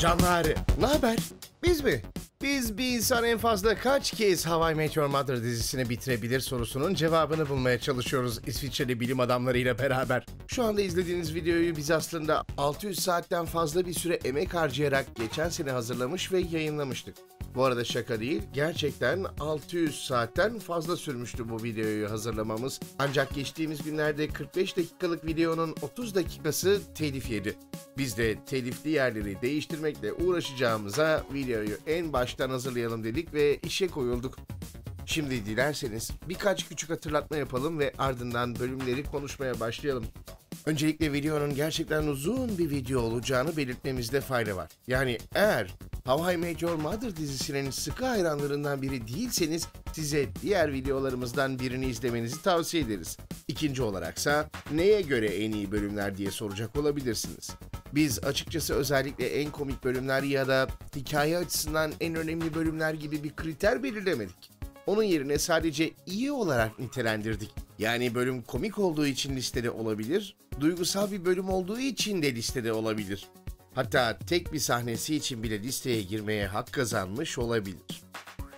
Canlı Ari. Ne haber? Biz mi? Biz bir insan en fazla kaç kez Hawaii Meteor Mother dizisini bitirebilir sorusunun cevabını bulmaya çalışıyoruz İsviçreli bilim adamlarıyla beraber. Şu anda izlediğiniz videoyu biz aslında 600 saatten fazla bir süre emek harcayarak geçen sene hazırlamış ve yayınlamıştık. Bu arada şaka değil, gerçekten 600 saatten fazla sürmüştü bu videoyu hazırlamamız. Ancak geçtiğimiz günlerde 45 dakikalık videonun 30 dakikası telif yedi. Biz de telifli yerleri değiştirmekle uğraşacağımıza videoyu en baş baştan hazırlayalım dedik ve işe koyulduk. Şimdi dilerseniz birkaç küçük hatırlatma yapalım ve ardından bölümleri konuşmaya başlayalım. Öncelikle videonun gerçekten uzun bir video olacağını belirtmemizde fayda var. Yani eğer How I Met Your Mother dizisinin sıkı hayranlarından biri değilseniz size diğer videolarımızdan birini izlemenizi tavsiye ederiz. İkinci olaraksa neye göre en iyi bölümler diye soracak olabilirsiniz. Biz açıkçası özellikle en komik bölümler ya da hikaye açısından en önemli bölümler gibi bir kriter belirlemedik. Onun yerine sadece iyi olarak nitelendirdik. Yani bölüm komik olduğu için listede olabilir, duygusal bir bölüm olduğu için de listede olabilir. Hatta tek bir sahnesi için bile listeye girmeye hak kazanmış olabilir.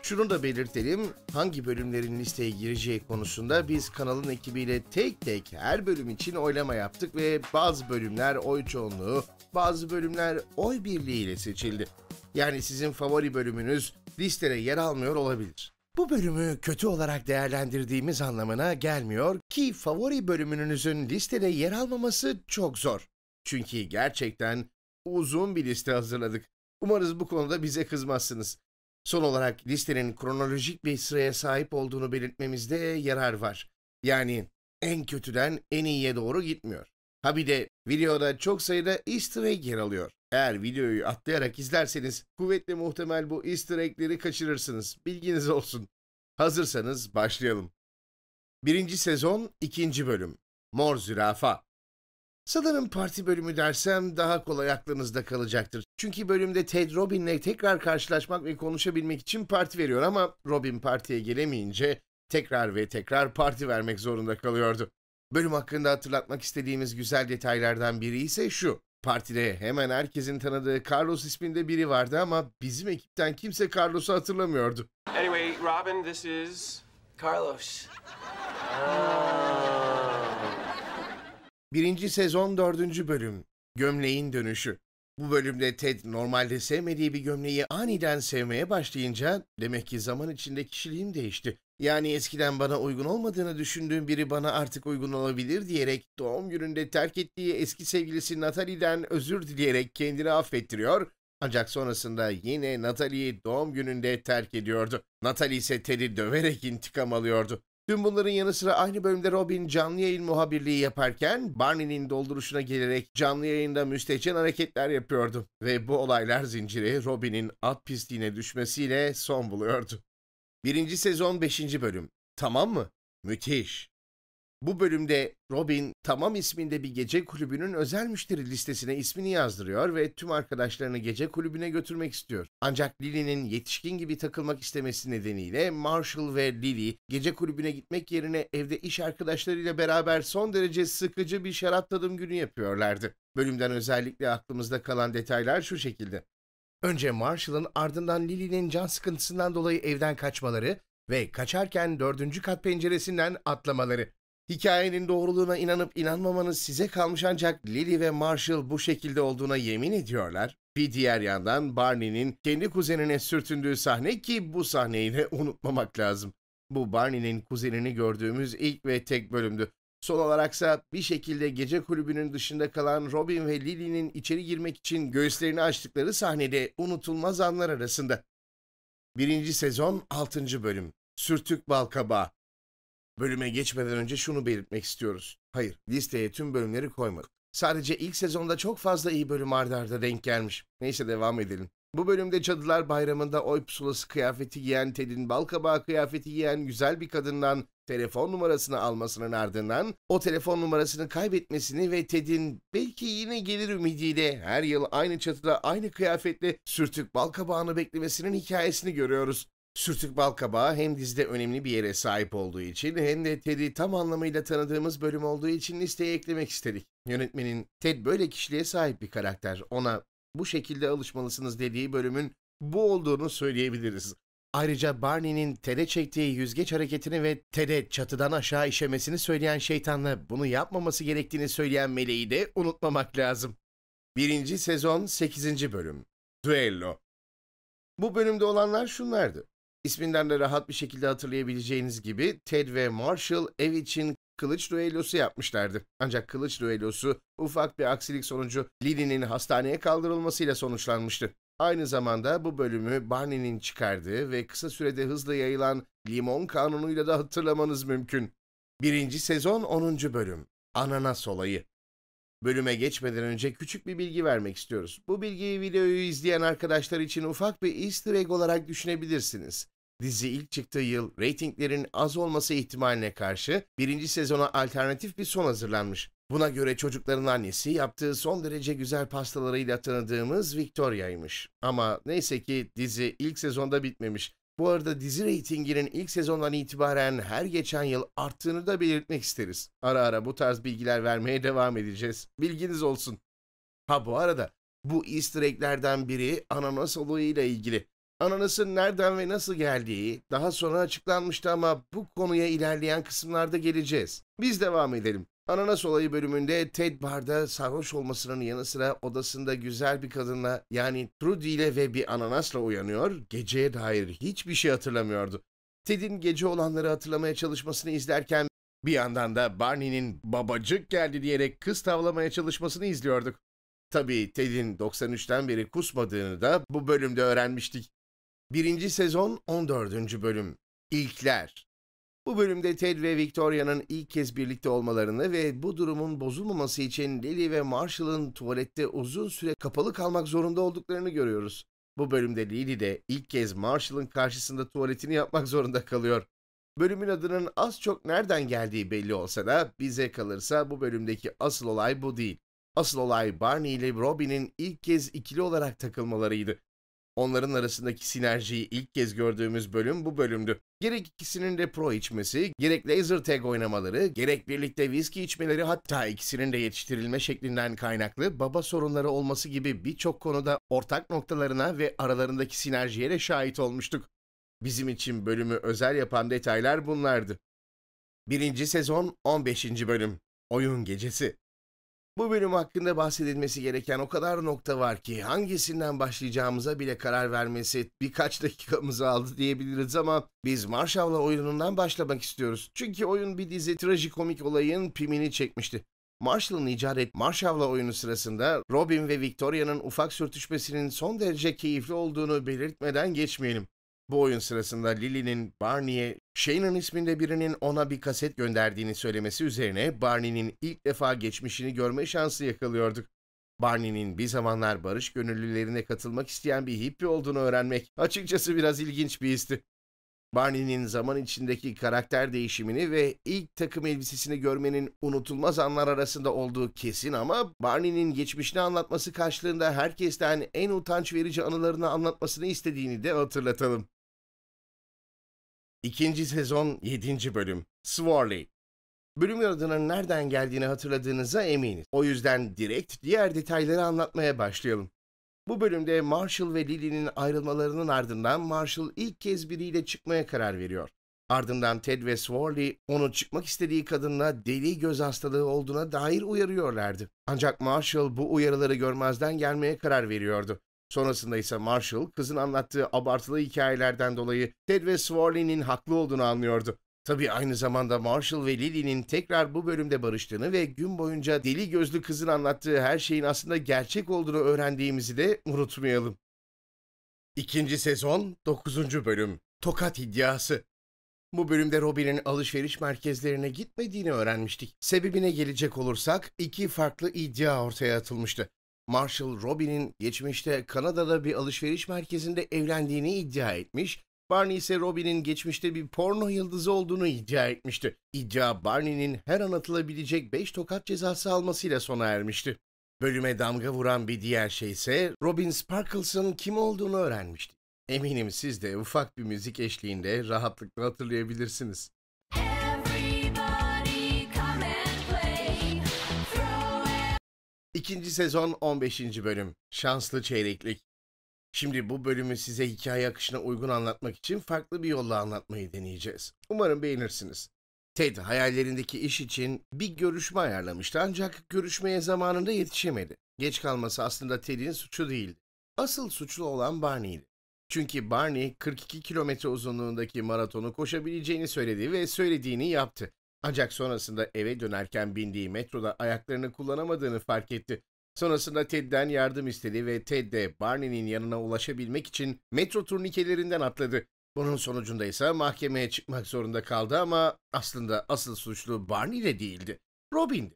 Şunu da belirtelim, hangi bölümlerin listeye gireceği konusunda biz kanalın ekibiyle tek tek her bölüm için oylama yaptık ve bazı bölümler oy çoğunluğu, bazı bölümler oy birliğiyle seçildi. Yani sizin favori bölümünüz listede yer almıyor olabilir. Bu bölümü kötü olarak değerlendirdiğimiz anlamına gelmiyor ki favori bölümünüzün listede yer almaması çok zor. Çünkü gerçekten uzun bir liste hazırladık. Umarız bu konuda bize kızmazsınız. Son olarak listenin kronolojik bir sıraya sahip olduğunu belirtmemizde yarar var. Yani en kötüden en iyiye doğru gitmiyor. Ha bir de videoda çok sayıda easter egg yer alıyor. Eğer videoyu atlayarak izlerseniz kuvvetli muhtemel bu easter egg'leri kaçırırsınız. Bilginiz olsun. Hazırsanız başlayalım. 1. sezon 2. bölüm Mor Zürafa Sanırım parti bölümü dersem daha kolay aklınızda kalacaktır. Çünkü bölümde Ted Robin'le tekrar karşılaşmak ve konuşabilmek için parti veriyor ama Robin partiye gelemeyince tekrar ve tekrar parti vermek zorunda kalıyordu. Bölüm hakkında hatırlatmak istediğimiz güzel detaylardan biri ise şu. Partide hemen herkesin tanıdığı Carlos isminde biri vardı ama bizim ekipten kimse Carlos'u hatırlamıyordu. Anyway, Robin, this is Carlos. Birinci sezon dördüncü bölüm. Gömleğin dönüşü. Bu bölümde Ted normalde sevmediği bir gömleği aniden sevmeye başlayınca demek ki zaman içinde kişiliğim değişti. Yani eskiden bana uygun olmadığını düşündüğüm biri bana artık uygun olabilir diyerek doğum gününde terk ettiği eski sevgilisi Natalie'den özür dileyerek kendini affettiriyor ancak sonrasında yine Natalie'yi doğum gününde terk ediyordu. Natalie ise Ted'i döverek intikam alıyordu. Tüm bunların yanı sıra aynı bölümde Robin canlı yayın muhabirliği yaparken Barney'nin dolduruşuna gelerek canlı yayında müstehcen hareketler yapıyordu. Ve bu olaylar zinciri Robin'in at pisliğine düşmesiyle son buluyordu. Birinci sezon 5. bölüm. Tamam mı? Müthiş. Bu bölümde Robin Tamam isminde bir gece kulübünün özel müşteri listesine ismini yazdırıyor ve tüm arkadaşlarını gece kulübüne götürmek istiyor. Ancak Lily'nin yetişkin gibi takılmak istemesi nedeniyle Marshall ve Lily gece kulübüne gitmek yerine evde iş arkadaşlarıyla beraber son derece sıkıcı bir şarap tadım günü yapıyorlardı. Bölümden özellikle aklımızda kalan detaylar şu şekilde. Önce Marshall'ın ardından Lily'nin can sıkıntısından dolayı evden kaçmaları ve kaçarken dördüncü kat penceresinden atlamaları. Hikayenin doğruluğuna inanıp inanmamanız size kalmış ancak Lily ve Marshall bu şekilde olduğuna yemin ediyorlar. Bir diğer yandan Barney'nin kendi kuzenine sürtündüğü sahne ki bu sahneyi de unutmamak lazım. Bu Barney'nin kuzenini gördüğümüz ilk ve tek bölümdü. Son olaraksa bir şekilde gece kulübünün dışında kalan Robin ve Lily'nin içeri girmek için göğüslerini açtıkları sahnede unutulmaz anlar arasında. Birinci sezon 6. bölüm. Sürtük Balkaba. Bölüme geçmeden önce şunu belirtmek istiyoruz. Hayır, listeye tüm bölümleri koymadık. Sadece ilk sezonda çok fazla iyi bölüm ardarda arda denk gelmiş. Neyse devam edelim. Bu bölümde Cadılar Bayramı'nda oy pusulası kıyafeti giyen Ted'in balkabağı kıyafeti giyen güzel bir kadından telefon numarasını almasının ardından o telefon numarasını kaybetmesini ve Ted'in belki yine gelir ümidiyle her yıl aynı çatıda aynı kıyafetle sürtük balkabağını beklemesinin hikayesini görüyoruz. Sürtük balkabağı hem dizide önemli bir yere sahip olduğu için hem de Ted'i tam anlamıyla tanıdığımız bölüm olduğu için listeye eklemek istedik. Yönetmenin Ted böyle kişiliğe sahip bir karakter. Ona bu şekilde alışmalısınız dediği bölümün bu olduğunu söyleyebiliriz. Ayrıca Barney'nin tele çektiği yüzgeç hareketini ve tele çatıdan aşağı işemesini söyleyen şeytanla bunu yapmaması gerektiğini söyleyen meleği de unutmamak lazım. 1. sezon 8. bölüm Duello Bu bölümde olanlar şunlardı. İsminden de rahat bir şekilde hatırlayabileceğiniz gibi Ted ve Marshall ev için kılıç düellosu yapmışlardı. Ancak kılıç düellosu ufak bir aksilik sonucu Lily'nin hastaneye kaldırılmasıyla sonuçlanmıştı. Aynı zamanda bu bölümü Barney'nin çıkardığı ve kısa sürede hızla yayılan limon kanunuyla da hatırlamanız mümkün. Birinci sezon 10. bölüm Ananas olayı Bölüme geçmeden önce küçük bir bilgi vermek istiyoruz. Bu bilgiyi videoyu izleyen arkadaşlar için ufak bir easter egg olarak düşünebilirsiniz. Dizi ilk çıktığı yıl reytinglerin az olması ihtimaline karşı birinci sezona alternatif bir son hazırlanmış. Buna göre çocukların annesi yaptığı son derece güzel pastalarıyla tanıdığımız Victoria'ymış. Ama neyse ki dizi ilk sezonda bitmemiş. Bu arada dizi reytinginin ilk sezondan itibaren her geçen yıl arttığını da belirtmek isteriz. Ara ara bu tarz bilgiler vermeye devam edeceğiz. Bilginiz olsun. Ha bu arada bu easter egg'lerden biri ananas olayıyla ilgili. Ananasın nereden ve nasıl geldiği daha sonra açıklanmıştı ama bu konuya ilerleyen kısımlarda geleceğiz. Biz devam edelim. Ananas olayı bölümünde Ted barda sarhoş olmasının yanı sıra odasında güzel bir kadınla yani Trudy ile ve bir ananasla uyanıyor. Geceye dair hiçbir şey hatırlamıyordu. Ted'in gece olanları hatırlamaya çalışmasını izlerken bir yandan da Barney'nin babacık geldi diyerek kız tavlamaya çalışmasını izliyorduk. Tabii Ted'in 93'ten beri kusmadığını da bu bölümde öğrenmiştik. 1. sezon 14. bölüm İlkler Bu bölümde Ted ve Victoria'nın ilk kez birlikte olmalarını ve bu durumun bozulmaması için Lily ve Marshall'ın tuvalette uzun süre kapalı kalmak zorunda olduklarını görüyoruz. Bu bölümde Lily de ilk kez Marshall'ın karşısında tuvaletini yapmak zorunda kalıyor. Bölümün adının az çok nereden geldiği belli olsa da bize kalırsa bu bölümdeki asıl olay bu değil. Asıl olay Barney ile Robin'in ilk kez ikili olarak takılmalarıydı. Onların arasındaki sinerjiyi ilk kez gördüğümüz bölüm bu bölümdü. Gerek ikisinin de pro içmesi, gerek laser tag oynamaları, gerek birlikte viski içmeleri hatta ikisinin de yetiştirilme şeklinden kaynaklı baba sorunları olması gibi birçok konuda ortak noktalarına ve aralarındaki sinerjiye de şahit olmuştuk. Bizim için bölümü özel yapan detaylar bunlardı. 1. Sezon 15. Bölüm Oyun Gecesi bu bölüm hakkında bahsedilmesi gereken o kadar nokta var ki hangisinden başlayacağımıza bile karar vermesi birkaç dakikamızı aldı diyebiliriz ama biz Marshall'la oyunundan başlamak istiyoruz. Çünkü oyun bir dizi trajikomik olayın pimini çekmişti. Marshall'ın icat et Marshall'la oyunu sırasında Robin ve Victoria'nın ufak sürtüşmesinin son derece keyifli olduğunu belirtmeden geçmeyelim. Bu oyun sırasında Lily'nin Barney'e Shay'nin isminde birinin ona bir kaset gönderdiğini söylemesi üzerine Barney'nin ilk defa geçmişini görme şansı yakalıyorduk. Barney'nin bir zamanlar barış gönüllülerine katılmak isteyen bir hippie olduğunu öğrenmek açıkçası biraz ilginç bir histi. Barney'nin zaman içindeki karakter değişimini ve ilk takım elbisesini görmenin unutulmaz anlar arasında olduğu kesin ama Barney'nin geçmişini anlatması karşılığında herkesten en utanç verici anılarını anlatmasını istediğini de hatırlatalım. İkinci sezon 7. bölüm Swarley Bölümün adının nereden geldiğini hatırladığınıza eminiz. O yüzden direkt diğer detayları anlatmaya başlayalım. Bu bölümde Marshall ve Lily'nin ayrılmalarının ardından Marshall ilk kez biriyle çıkmaya karar veriyor. Ardından Ted ve Sworley onu çıkmak istediği kadınla deli göz hastalığı olduğuna dair uyarıyorlardı. Ancak Marshall bu uyarıları görmezden gelmeye karar veriyordu. Sonrasında ise Marshall kızın anlattığı abartılı hikayelerden dolayı Ted ve Sworley'nin haklı olduğunu anlıyordu. Tabii aynı zamanda Marshall ve Lily'nin tekrar bu bölümde barıştığını ve gün boyunca deli gözlü kızın anlattığı her şeyin aslında gerçek olduğunu öğrendiğimizi de unutmayalım. İkinci sezon dokuzuncu bölüm Tokat iddiası. bu bölümde Robin'in alışveriş merkezlerine gitmediğini öğrenmiştik. Sebebine gelecek olursak iki farklı iddia ortaya atılmıştı. Marshall Robin'in geçmişte Kanada'da bir alışveriş merkezinde evlendiğini iddia etmiş Barney ise Robin'in geçmişte bir porno yıldızı olduğunu iddia etmişti. İddia Barney'nin her an atılabilecek 5 tokat cezası almasıyla sona ermişti. Bölüme damga vuran bir diğer şey ise Robin Sparkles'ın kim olduğunu öğrenmişti. Eminim siz de ufak bir müzik eşliğinde rahatlıkla hatırlayabilirsiniz. İkinci sezon 15. bölüm Şanslı Çeyreklik Şimdi bu bölümü size hikaye akışına uygun anlatmak için farklı bir yolla anlatmayı deneyeceğiz. Umarım beğenirsiniz. Ted hayallerindeki iş için bir görüşme ayarlamıştı ancak görüşmeye zamanında yetişemedi. Geç kalması aslında Ted'in suçu değildi. Asıl suçlu olan Barney'di. Çünkü Barney 42 kilometre uzunluğundaki maratonu koşabileceğini söyledi ve söylediğini yaptı. Ancak sonrasında eve dönerken bindiği metroda ayaklarını kullanamadığını fark etti. Sonrasında Ted'den yardım istedi ve Ted de Barney'nin yanına ulaşabilmek için metro turnikelerinden atladı. Bunun sonucunda ise mahkemeye çıkmak zorunda kaldı ama aslında asıl suçlu Barney de değildi. Robin'di.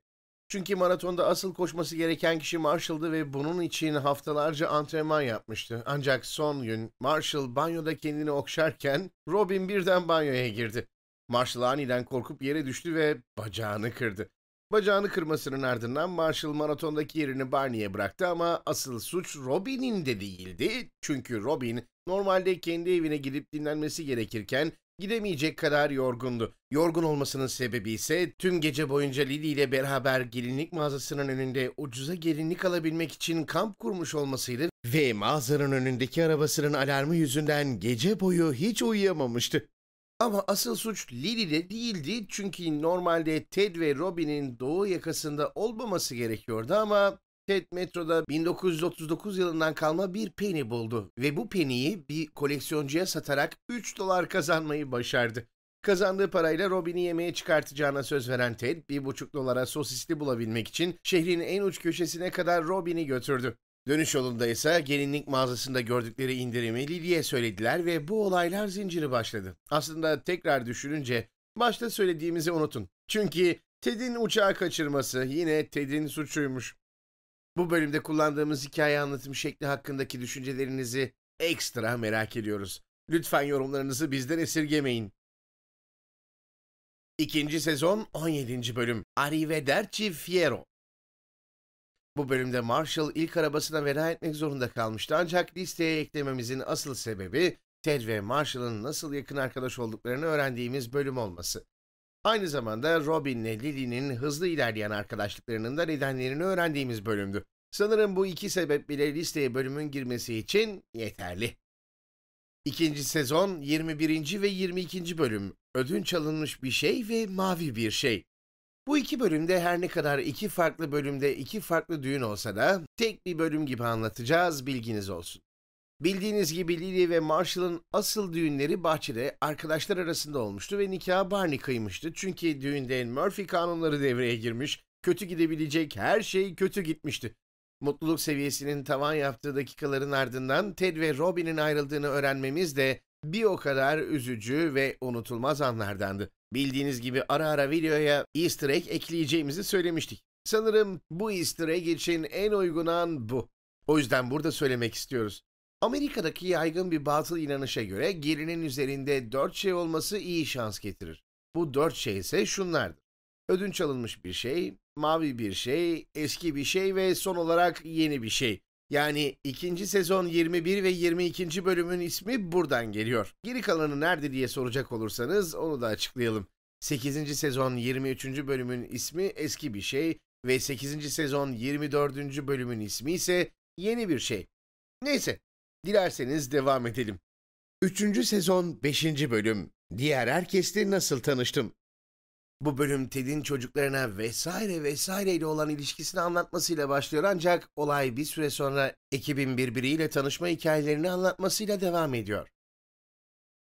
Çünkü maratonda asıl koşması gereken kişi Marshall'dı ve bunun için haftalarca antrenman yapmıştı. Ancak son gün Marshall banyoda kendini okşarken Robin birden banyoya girdi. Marshall aniden korkup yere düştü ve bacağını kırdı. Bacağını kırmasının ardından Marshall maratondaki yerini Barney'e bıraktı ama asıl suç Robin'in de değildi. Çünkü Robin normalde kendi evine gidip dinlenmesi gerekirken gidemeyecek kadar yorgundu. Yorgun olmasının sebebi ise tüm gece boyunca Lily ile beraber gelinlik mağazasının önünde ucuza gelinlik alabilmek için kamp kurmuş olmasıydı ve mağazanın önündeki arabasının alarmı yüzünden gece boyu hiç uyuyamamıştı. Ama asıl suç Lily'de değildi çünkü normalde Ted ve Robin'in doğu yakasında olmaması gerekiyordu ama Ted metroda 1939 yılından kalma bir peni buldu ve bu peniyi bir koleksiyoncuya satarak 3 dolar kazanmayı başardı. Kazandığı parayla Robin'i yemeğe çıkartacağına söz veren Ted, bir buçuk dolara sosisli bulabilmek için şehrin en uç köşesine kadar Robin'i götürdü. Dönüş yolunda ise gelinlik mağazasında gördükleri indirimi Lili'ye söylediler ve bu olaylar zinciri başladı. Aslında tekrar düşününce başta söylediğimizi unutun. Çünkü Ted'in uçağı kaçırması yine Ted'in suçuymuş. Bu bölümde kullandığımız hikaye anlatım şekli hakkındaki düşüncelerinizi ekstra merak ediyoruz. Lütfen yorumlarınızı bizden esirgemeyin. İkinci sezon 17. bölüm Arrivederci Fiero bu bölümde Marshall ilk arabasına veda etmek zorunda kalmıştı ancak listeye eklememizin asıl sebebi Ted ve Marshall'ın nasıl yakın arkadaş olduklarını öğrendiğimiz bölüm olması. Aynı zamanda Robin Robin'le Lily'nin hızlı ilerleyen arkadaşlıklarının da nedenlerini öğrendiğimiz bölümdü. Sanırım bu iki sebep bile listeye bölümün girmesi için yeterli. İkinci sezon 21. ve 22. bölüm. Ödünç alınmış bir şey ve mavi bir şey. Bu iki bölümde her ne kadar iki farklı bölümde iki farklı düğün olsa da tek bir bölüm gibi anlatacağız, bilginiz olsun. Bildiğiniz gibi Lily ve Marshall'ın asıl düğünleri bahçede arkadaşlar arasında olmuştu ve nikah Barney kıymıştı. Çünkü düğünde Murphy kanunları devreye girmiş, kötü gidebilecek her şey kötü gitmişti. Mutluluk seviyesinin tavan yaptığı dakikaların ardından Ted ve Robin'in ayrıldığını öğrenmemiz de bir o kadar üzücü ve unutulmaz anlardandı. Bildiğiniz gibi ara ara videoya easter egg ekleyeceğimizi söylemiştik. Sanırım bu easter egg için en uygun an bu. O yüzden burada söylemek istiyoruz. Amerika'daki yaygın bir batıl inanışa göre gerinin üzerinde dört şey olması iyi şans getirir. Bu dört şey ise şunlardır. Ödünç alınmış bir şey, mavi bir şey, eski bir şey ve son olarak yeni bir şey. Yani ikinci sezon 21 ve 22. bölümün ismi buradan geliyor. Geri kalanı nerede diye soracak olursanız onu da açıklayalım. 8. sezon 23. bölümün ismi eski bir şey ve 8. sezon 24. bölümün ismi ise yeni bir şey. Neyse, dilerseniz devam edelim. 3. sezon 5. bölüm Diğer herkesle nasıl tanıştım? Bu bölüm Ted'in çocuklarına vesaire vesaire ile olan ilişkisini anlatmasıyla başlıyor ancak olay bir süre sonra ekibin birbiriyle tanışma hikayelerini anlatmasıyla devam ediyor.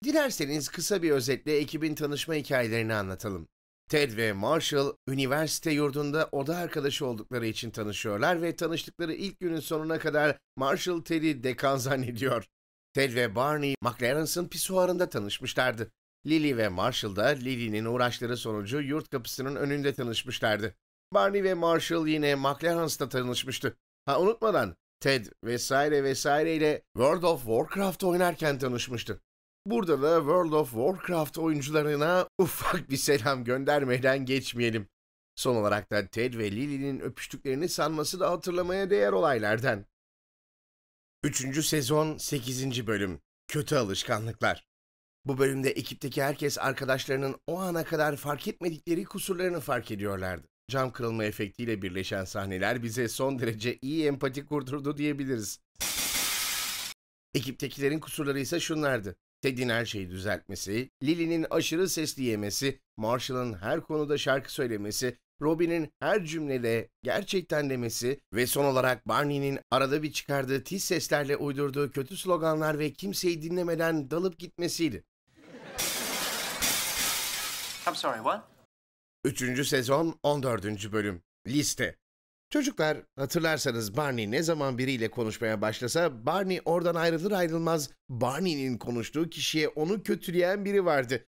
Dilerseniz kısa bir özetle ekibin tanışma hikayelerini anlatalım. Ted ve Marshall üniversite yurdunda oda arkadaşı oldukları için tanışıyorlar ve tanıştıkları ilk günün sonuna kadar Marshall Ted'i dekan zannediyor. Ted ve Barney McLaren's'ın pisuarında tanışmışlardı. Lily ve Marshall da Lily'nin uğraşları sonucu yurt kapısının önünde tanışmışlardı. Barney ve Marshall yine McLaren's'ta tanışmıştı. Ha unutmadan Ted vesaire vesaire ile World of Warcraft oynarken tanışmıştı. Burada da World of Warcraft oyuncularına ufak bir selam göndermeden geçmeyelim. Son olarak da Ted ve Lily'nin öpüştüklerini sanması da hatırlamaya değer olaylardan. 3. sezon 8. bölüm Kötü alışkanlıklar bu bölümde ekipteki herkes arkadaşlarının o ana kadar fark etmedikleri kusurlarını fark ediyorlardı. Cam kırılma efektiyle birleşen sahneler bize son derece iyi empati kurdurdu diyebiliriz. Ekiptekilerin kusurları ise şunlardı. Ted'in her şeyi düzeltmesi, Lily'nin aşırı sesli yemesi, Marshall'ın her konuda şarkı söylemesi, Robin'in her cümlede gerçekten demesi ve son olarak Barney'nin arada bir çıkardığı tiz seslerle uydurduğu kötü sloganlar ve kimseyi dinlemeden dalıp gitmesiydi. I'm sorry, what? Üçüncü sezon 14. bölüm. Liste. Çocuklar hatırlarsanız Barney ne zaman biriyle konuşmaya başlasa Barney oradan ayrılır ayrılmaz Barney'nin konuştuğu kişiye onu kötüleyen biri vardı.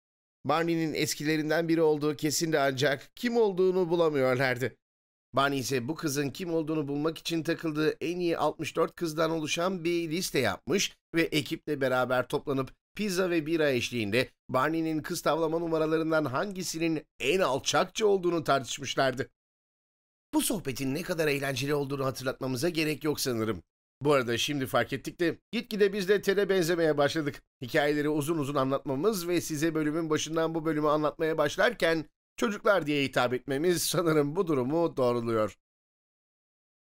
Barney'nin eskilerinden biri olduğu kesin ancak kim olduğunu bulamıyorlardı. Barney ise bu kızın kim olduğunu bulmak için takıldığı en iyi 64 kızdan oluşan bir liste yapmış ve ekiple beraber toplanıp pizza ve bira eşliğinde Barney'nin kız tavlama numaralarından hangisinin en alçakça olduğunu tartışmışlardı. Bu sohbetin ne kadar eğlenceli olduğunu hatırlatmamıza gerek yok sanırım. Bu arada şimdi fark ettik de gitgide biz de tele benzemeye başladık. Hikayeleri uzun uzun anlatmamız ve size bölümün başından bu bölümü anlatmaya başlarken çocuklar diye hitap etmemiz sanırım bu durumu doğruluyor.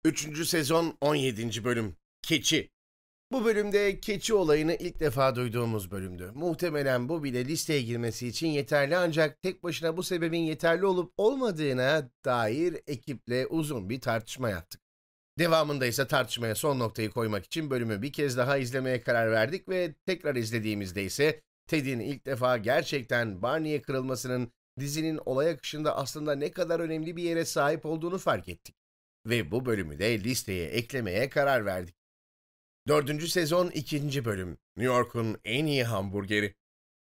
3. sezon 17. bölüm Keçi bu bölümde keçi olayını ilk defa duyduğumuz bölümdü. Muhtemelen bu bile listeye girmesi için yeterli ancak tek başına bu sebebin yeterli olup olmadığına dair ekiple uzun bir tartışma yaptık. Devamında ise tartışmaya son noktayı koymak için bölümü bir kez daha izlemeye karar verdik ve tekrar izlediğimizde ise Ted'in ilk defa gerçekten Barney'e kırılmasının dizinin olay akışında aslında ne kadar önemli bir yere sahip olduğunu fark ettik. Ve bu bölümü de listeye eklemeye karar verdik. Dördüncü sezon ikinci bölüm. New York'un en iyi hamburgeri.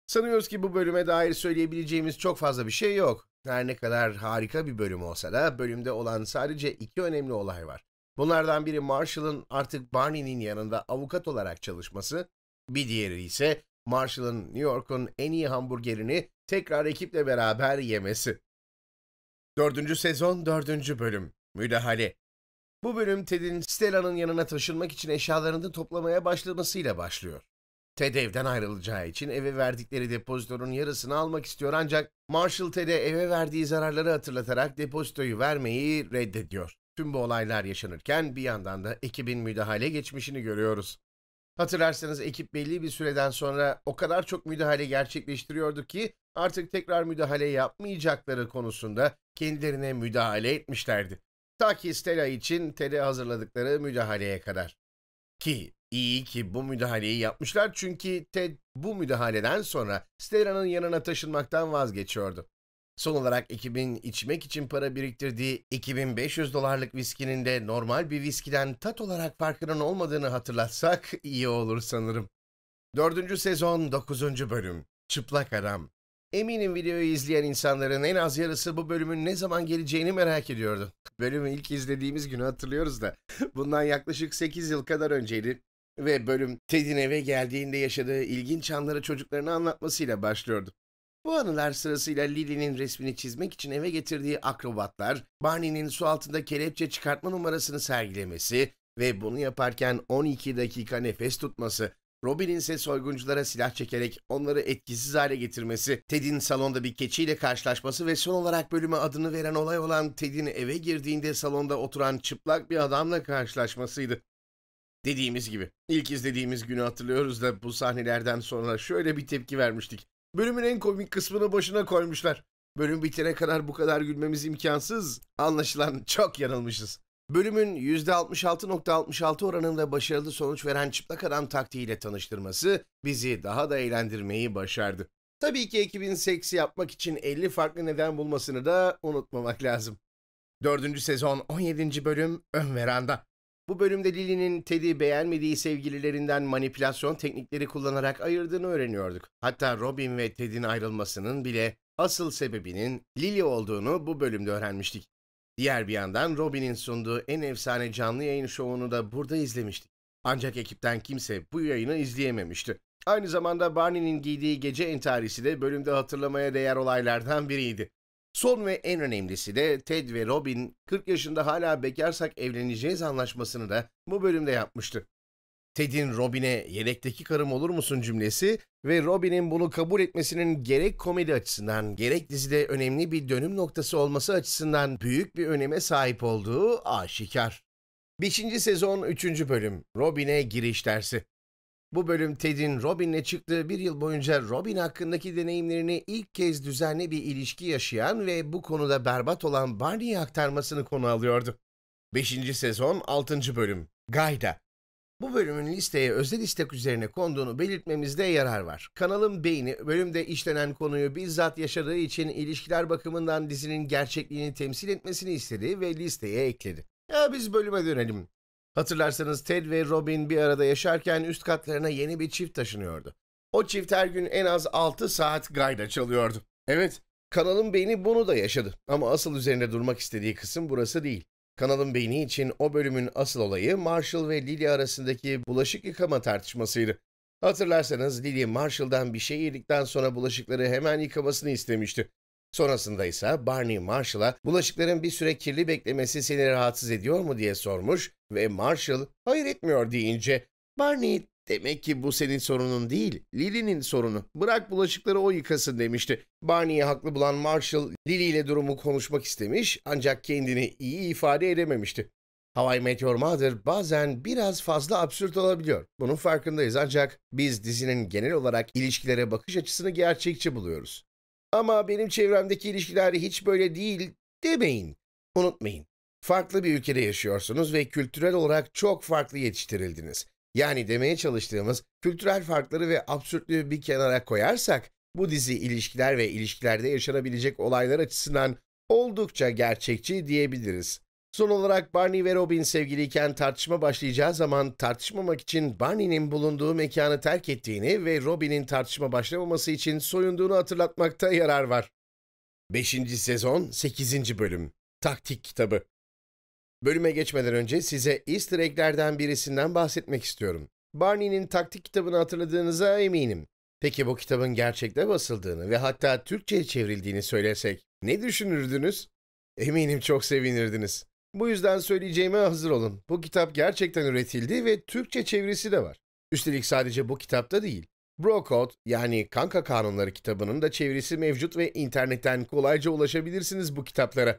Sanıyoruz ki bu bölüme dair söyleyebileceğimiz çok fazla bir şey yok. Her ne kadar harika bir bölüm olsa da bölümde olan sadece iki önemli olay var. Bunlardan biri Marshall'ın artık Barney'nin yanında avukat olarak çalışması, bir diğeri ise Marshall'ın New York'un en iyi hamburgerini tekrar ekiple beraber yemesi. Dördüncü sezon dördüncü bölüm. Müdahale. Bu bölüm Ted'in Stella'nın yanına taşınmak için eşyalarını toplamaya başlamasıyla başlıyor. Ted evden ayrılacağı için eve verdikleri depozitonun yarısını almak istiyor ancak Marshall Ted'e eve verdiği zararları hatırlatarak depozitoyu vermeyi reddediyor. Tüm bu olaylar yaşanırken bir yandan da ekibin müdahale geçmişini görüyoruz. Hatırlarsanız ekip belli bir süreden sonra o kadar çok müdahale gerçekleştiriyordu ki artık tekrar müdahale yapmayacakları konusunda kendilerine müdahale etmişlerdi. Ta ki Stella için Ted'e hazırladıkları müdahaleye kadar. Ki iyi ki bu müdahaleyi yapmışlar çünkü Ted bu müdahaleden sonra Stella'nın yanına taşınmaktan vazgeçiyordu. Son olarak ekibin içmek için para biriktirdiği 2500 dolarlık viskinin de normal bir viskiden tat olarak farkının olmadığını hatırlatsak iyi olur sanırım. 4. sezon 9. bölüm Çıplak Adam Eminim videoyu izleyen insanların en az yarısı bu bölümün ne zaman geleceğini merak ediyordu. Bölümü ilk izlediğimiz günü hatırlıyoruz da bundan yaklaşık 8 yıl kadar önceydi ve bölüm Ted'in eve geldiğinde yaşadığı ilginç anları çocuklarına anlatmasıyla başlıyordu. Bu anılar sırasıyla Lily'nin resmini çizmek için eve getirdiği akrobatlar, Barney'nin su altında kelepçe çıkartma numarasını sergilemesi ve bunu yaparken 12 dakika nefes tutması Robin'in ise soygunculara silah çekerek onları etkisiz hale getirmesi, Ted'in salonda bir keçiyle karşılaşması ve son olarak bölüme adını veren olay olan Ted'in eve girdiğinde salonda oturan çıplak bir adamla karşılaşmasıydı. Dediğimiz gibi, ilk izlediğimiz günü hatırlıyoruz da bu sahnelerden sonra şöyle bir tepki vermiştik. Bölümün en komik kısmını başına koymuşlar. Bölüm bitene kadar bu kadar gülmemiz imkansız. Anlaşılan çok yanılmışız. Bölümün %66.66 oranında başarılı sonuç veren çıplak adam taktiğiyle tanıştırması bizi daha da eğlendirmeyi başardı. Tabii ki ekibin seksi yapmak için 50 farklı neden bulmasını da unutmamak lazım. 4. sezon 17. bölüm Ön Veranda. Bu bölümde Lily'nin Ted'i beğenmediği sevgililerinden manipülasyon teknikleri kullanarak ayırdığını öğreniyorduk. Hatta Robin ve Ted'in ayrılmasının bile asıl sebebinin Lily olduğunu bu bölümde öğrenmiştik. Diğer bir yandan Robin'in sunduğu en efsane canlı yayın şovunu da burada izlemiştik. Ancak ekipten kimse bu yayını izleyememişti. Aynı zamanda Barney'nin giydiği gece entarisi de bölümde hatırlamaya değer olaylardan biriydi. Son ve en önemlisi de Ted ve Robin 40 yaşında hala bekarsak evleneceğiz anlaşmasını da bu bölümde yapmıştı. Ted'in Robin'e yedekteki karım olur musun cümlesi ve Robin'in bunu kabul etmesinin gerek komedi açısından gerek dizide önemli bir dönüm noktası olması açısından büyük bir öneme sahip olduğu aşikar. 5. sezon 3. bölüm Robin'e giriş dersi. Bu bölüm Ted'in Robin'le çıktığı bir yıl boyunca Robin hakkındaki deneyimlerini ilk kez düzenli bir ilişki yaşayan ve bu konuda berbat olan Barney'e aktarmasını konu alıyordu. 5. sezon 6. bölüm Gayda bu bölümün listeye özel istek üzerine konduğunu belirtmemizde yarar var. Kanalın beyni bölümde işlenen konuyu bizzat yaşadığı için ilişkiler bakımından dizinin gerçekliğini temsil etmesini istedi ve listeye ekledi. Ya biz bölüme dönelim. Hatırlarsanız Ted ve Robin bir arada yaşarken üst katlarına yeni bir çift taşınıyordu. O çift her gün en az 6 saat gayda çalıyordu. Evet, kanalın beyni bunu da yaşadı ama asıl üzerinde durmak istediği kısım burası değil. Kanalın beyni için o bölümün asıl olayı Marshall ve Lily arasındaki bulaşık yıkama tartışmasıydı. Hatırlarsanız Lily Marshall'dan bir şey yedikten sonra bulaşıkları hemen yıkamasını istemişti. Sonrasında ise Barney Marshall'a bulaşıkların bir süre kirli beklemesi seni rahatsız ediyor mu diye sormuş ve Marshall hayır etmiyor deyince Barney Demek ki bu senin sorunun değil, Lily'nin sorunu. Bırak bulaşıkları o yıkasın demişti. Barney'i haklı bulan Marshall, Lily ile durumu konuşmak istemiş ancak kendini iyi ifade edememişti. Hawaii Meteor Mother bazen biraz fazla absürt olabiliyor. Bunun farkındayız ancak biz dizinin genel olarak ilişkilere bakış açısını gerçekçi buluyoruz. Ama benim çevremdeki ilişkiler hiç böyle değil demeyin. Unutmayın, farklı bir ülkede yaşıyorsunuz ve kültürel olarak çok farklı yetiştirildiniz. Yani demeye çalıştığımız kültürel farkları ve absürtlüğü bir kenara koyarsak bu dizi ilişkiler ve ilişkilerde yaşanabilecek olaylar açısından oldukça gerçekçi diyebiliriz. Son olarak Barney ve Robin sevgiliyken tartışma başlayacağı zaman tartışmamak için Barney'nin bulunduğu mekanı terk ettiğini ve Robin'in tartışma başlamaması için soyunduğunu hatırlatmakta yarar var. 5. Sezon 8. Bölüm Taktik Kitabı Bölüme geçmeden önce size easter egg'lerden birisinden bahsetmek istiyorum. Barney'nin taktik kitabını hatırladığınıza eminim. Peki bu kitabın gerçekte basıldığını ve hatta Türkçe'ye çevrildiğini söylesek ne düşünürdünüz? Eminim çok sevinirdiniz. Bu yüzden söyleyeceğime hazır olun. Bu kitap gerçekten üretildi ve Türkçe çevirisi de var. Üstelik sadece bu kitapta değil. Bro Code yani Kanka Kanunları kitabının da çevirisi mevcut ve internetten kolayca ulaşabilirsiniz bu kitaplara.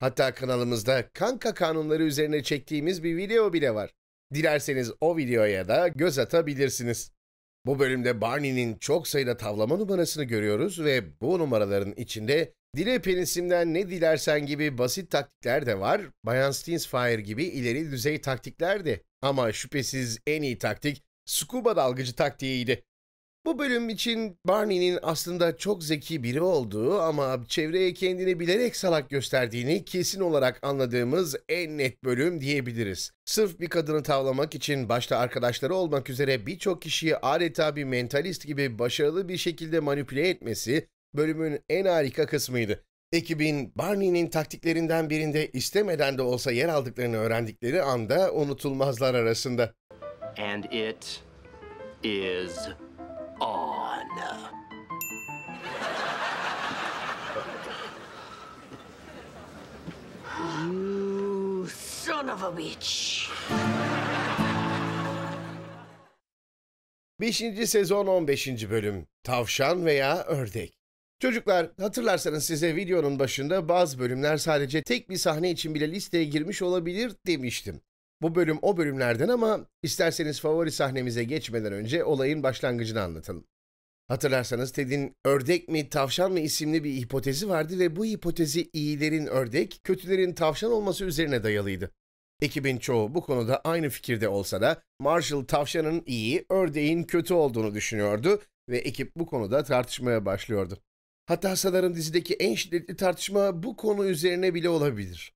Hatta kanalımızda kanka kanunları üzerine çektiğimiz bir video bile var. Dilerseniz o videoya da göz atabilirsiniz. Bu bölümde Barney'nin çok sayıda tavlama numarasını görüyoruz ve bu numaraların içinde dile penisimden ne dilersen gibi basit taktikler de var, Bayan Fire gibi ileri düzey taktikler de. Ama şüphesiz en iyi taktik scuba dalgıcı taktiğiydi. Bu bölüm için Barney'nin aslında çok zeki biri olduğu ama çevreye kendini bilerek salak gösterdiğini kesin olarak anladığımız en net bölüm diyebiliriz. Sırf bir kadını tavlamak için başta arkadaşları olmak üzere birçok kişiyi adeta bir mentalist gibi başarılı bir şekilde manipüle etmesi bölümün en harika kısmıydı. Ekibin Barney'nin taktiklerinden birinde istemeden de olsa yer aldıklarını öğrendikleri anda unutulmazlar arasında. And it is on. you son of a bitch. Beşinci sezon 15. bölüm Tavşan veya Ördek Çocuklar hatırlarsanız size videonun başında bazı bölümler sadece tek bir sahne için bile listeye girmiş olabilir demiştim. Bu bölüm o bölümlerden ama isterseniz favori sahnemize geçmeden önce olayın başlangıcını anlatalım. Hatırlarsanız Ted'in ördek mi tavşan mı isimli bir hipotezi vardı ve bu hipotezi iyilerin ördek, kötülerin tavşan olması üzerine dayalıydı. Ekibin çoğu bu konuda aynı fikirde olsa da Marshall tavşanın iyi, ördeğin kötü olduğunu düşünüyordu ve ekip bu konuda tartışmaya başlıyordu. Hatta sanırım dizideki en şiddetli tartışma bu konu üzerine bile olabilir.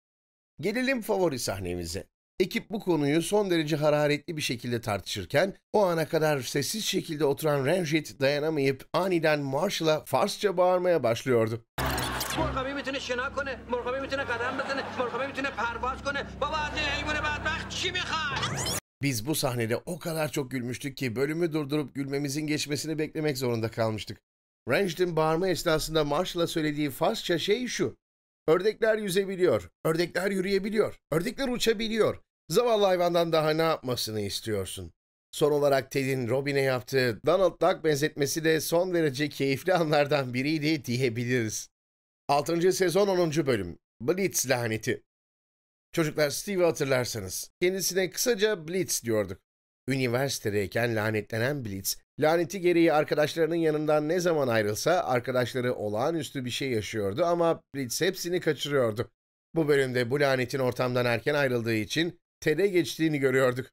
Gelelim favori sahnemize. Ekip bu konuyu son derece hararetli bir şekilde tartışırken o ana kadar sessiz şekilde oturan Ranjit dayanamayıp aniden Marshall'a Farsça bağırmaya başlıyordu. مرغابی میتونه شنا کنه مرغابی میتونه قدم بزنه مرغابی میتونه پرواز کنه بابا از این حیوان بدبخت چی میخوای Biz bu sahnede o kadar çok gülmüştük ki bölümü durdurup gülmemizin geçmesini beklemek zorunda kalmıştık. Ranjit'in bağırma esnasında Marshall'a söylediği Farsça şey şu. Ördekler yüzebiliyor, ördekler yürüyebiliyor, ördekler uçabiliyor, Zavallı hayvandan daha ne yapmasını istiyorsun? Son olarak Ted'in Robin'e yaptığı Donald Duck benzetmesi de son derece keyifli anlardan biriydi diyebiliriz. 6. sezon 10. bölüm Blitz laneti. Çocuklar Steve'i hatırlarsanız kendisine kısaca Blitz diyorduk. Üniversitedeyken lanetlenen Blitz, laneti gereği arkadaşlarının yanından ne zaman ayrılsa arkadaşları olağanüstü bir şey yaşıyordu ama Blitz hepsini kaçırıyordu. Bu bölümde bu lanetin ortamdan erken ayrıldığı için tele geçtiğini görüyorduk.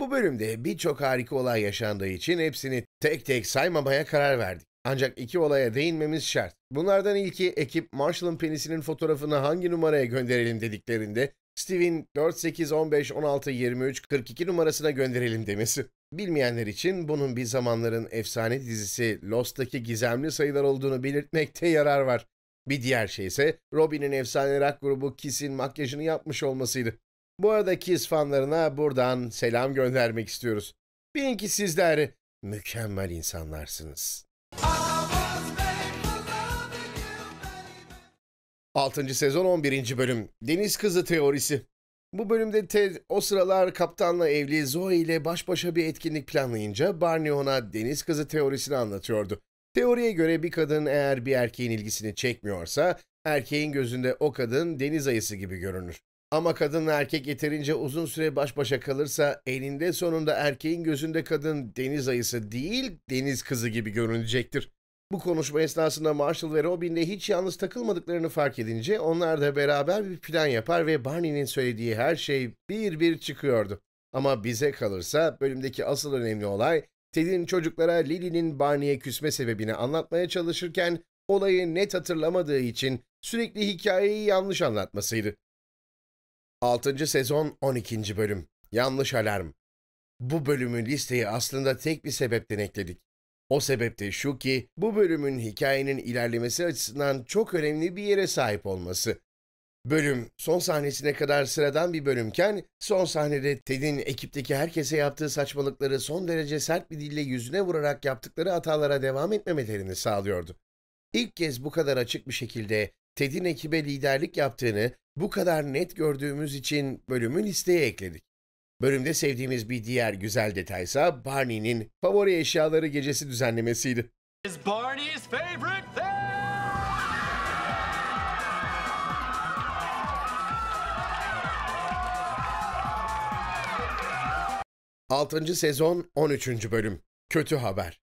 Bu bölümde birçok harika olay yaşandığı için hepsini tek tek saymamaya karar verdik. Ancak iki olaya değinmemiz şart. Bunlardan ilki ekip Marshall'ın penisinin fotoğrafını hangi numaraya gönderelim dediklerinde Steve'in 4, 8, 15, 16, 23, 42 numarasına gönderelim demesi. Bilmeyenler için bunun bir zamanların efsane dizisi Lost'taki gizemli sayılar olduğunu belirtmekte yarar var. Bir diğer şey ise Robin'in efsane rock grubu Kiss'in makyajını yapmış olmasıydı. Bu aradaki Kiss fanlarına buradan selam göndermek istiyoruz. Bilin ki sizler mükemmel insanlarsınız. Altıncı sezon 11. bölüm Deniz Kızı Teorisi Bu bölümde Ted o sıralar kaptanla evli Zoe ile baş başa bir etkinlik planlayınca Barney ona Deniz Kızı Teorisini anlatıyordu. Teoriye göre bir kadın eğer bir erkeğin ilgisini çekmiyorsa erkeğin gözünde o kadın deniz ayısı gibi görünür. Ama kadınla erkek yeterince uzun süre baş başa kalırsa elinde sonunda erkeğin gözünde kadın deniz ayısı değil deniz kızı gibi görünecektir. Bu konuşma esnasında Marshall ve Robin de hiç yalnız takılmadıklarını fark edince onlar da beraber bir plan yapar ve Barney'nin söylediği her şey bir bir çıkıyordu. Ama bize kalırsa bölümdeki asıl önemli olay Ted'in çocuklara Lily'nin Barney'e küsme sebebini anlatmaya çalışırken olayı net hatırlamadığı için sürekli hikayeyi yanlış anlatmasıydı. 6. sezon 12. bölüm. Yanlış alarm. Bu bölümü listeye aslında tek bir sebepten ekledik. O sebep de şu ki bu bölümün hikayenin ilerlemesi açısından çok önemli bir yere sahip olması. Bölüm son sahnesine kadar sıradan bir bölümken son sahnede Ted'in ekipteki herkese yaptığı saçmalıkları son derece sert bir dille yüzüne vurarak yaptıkları hatalara devam etmemelerini sağlıyordu. İlk kez bu kadar açık bir şekilde Ted'in ekibe liderlik yaptığını bu kadar net gördüğümüz için bölümü listeye ekledik. Bölümde sevdiğimiz bir diğer güzel detaysa Barney'nin favori eşyaları gecesi düzenlemesiydi. Altıncı sezon 13. bölüm. Kötü haber.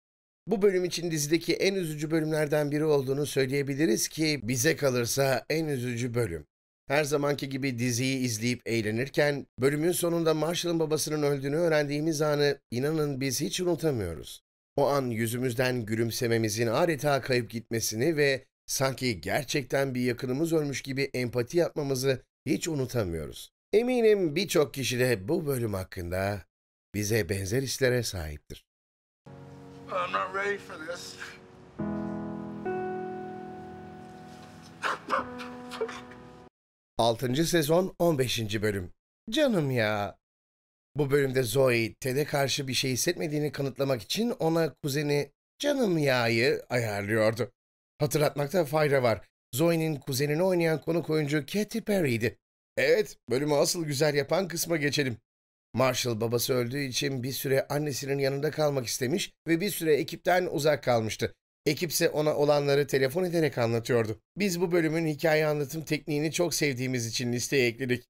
Bu bölüm için dizideki en üzücü bölümlerden biri olduğunu söyleyebiliriz ki bize kalırsa en üzücü bölüm. Her zamanki gibi diziyi izleyip eğlenirken bölümün sonunda Marshall'ın babasının öldüğünü öğrendiğimiz anı inanın biz hiç unutamıyoruz. O an yüzümüzden gülümsememizin adeta kayıp gitmesini ve sanki gerçekten bir yakınımız ölmüş gibi empati yapmamızı hiç unutamıyoruz. Eminim birçok kişi de bu bölüm hakkında bize benzer hislere sahiptir. I'm not ready for this. 6. sezon 15. bölüm. Canım ya. Bu bölümde Zoe, Ted'e karşı bir şey hissetmediğini kanıtlamak için ona kuzeni Canım Ya'yı ayarlıyordu. Hatırlatmakta fayda var. Zoe'nin kuzenini oynayan konuk oyuncu Katy Perry'di. Evet, bölümü asıl güzel yapan kısma geçelim. Marshall babası öldüğü için bir süre annesinin yanında kalmak istemiş ve bir süre ekipten uzak kalmıştı. Ekipse ona olanları telefon ederek anlatıyordu. Biz bu bölümün hikaye anlatım tekniğini çok sevdiğimiz için listeye ekledik.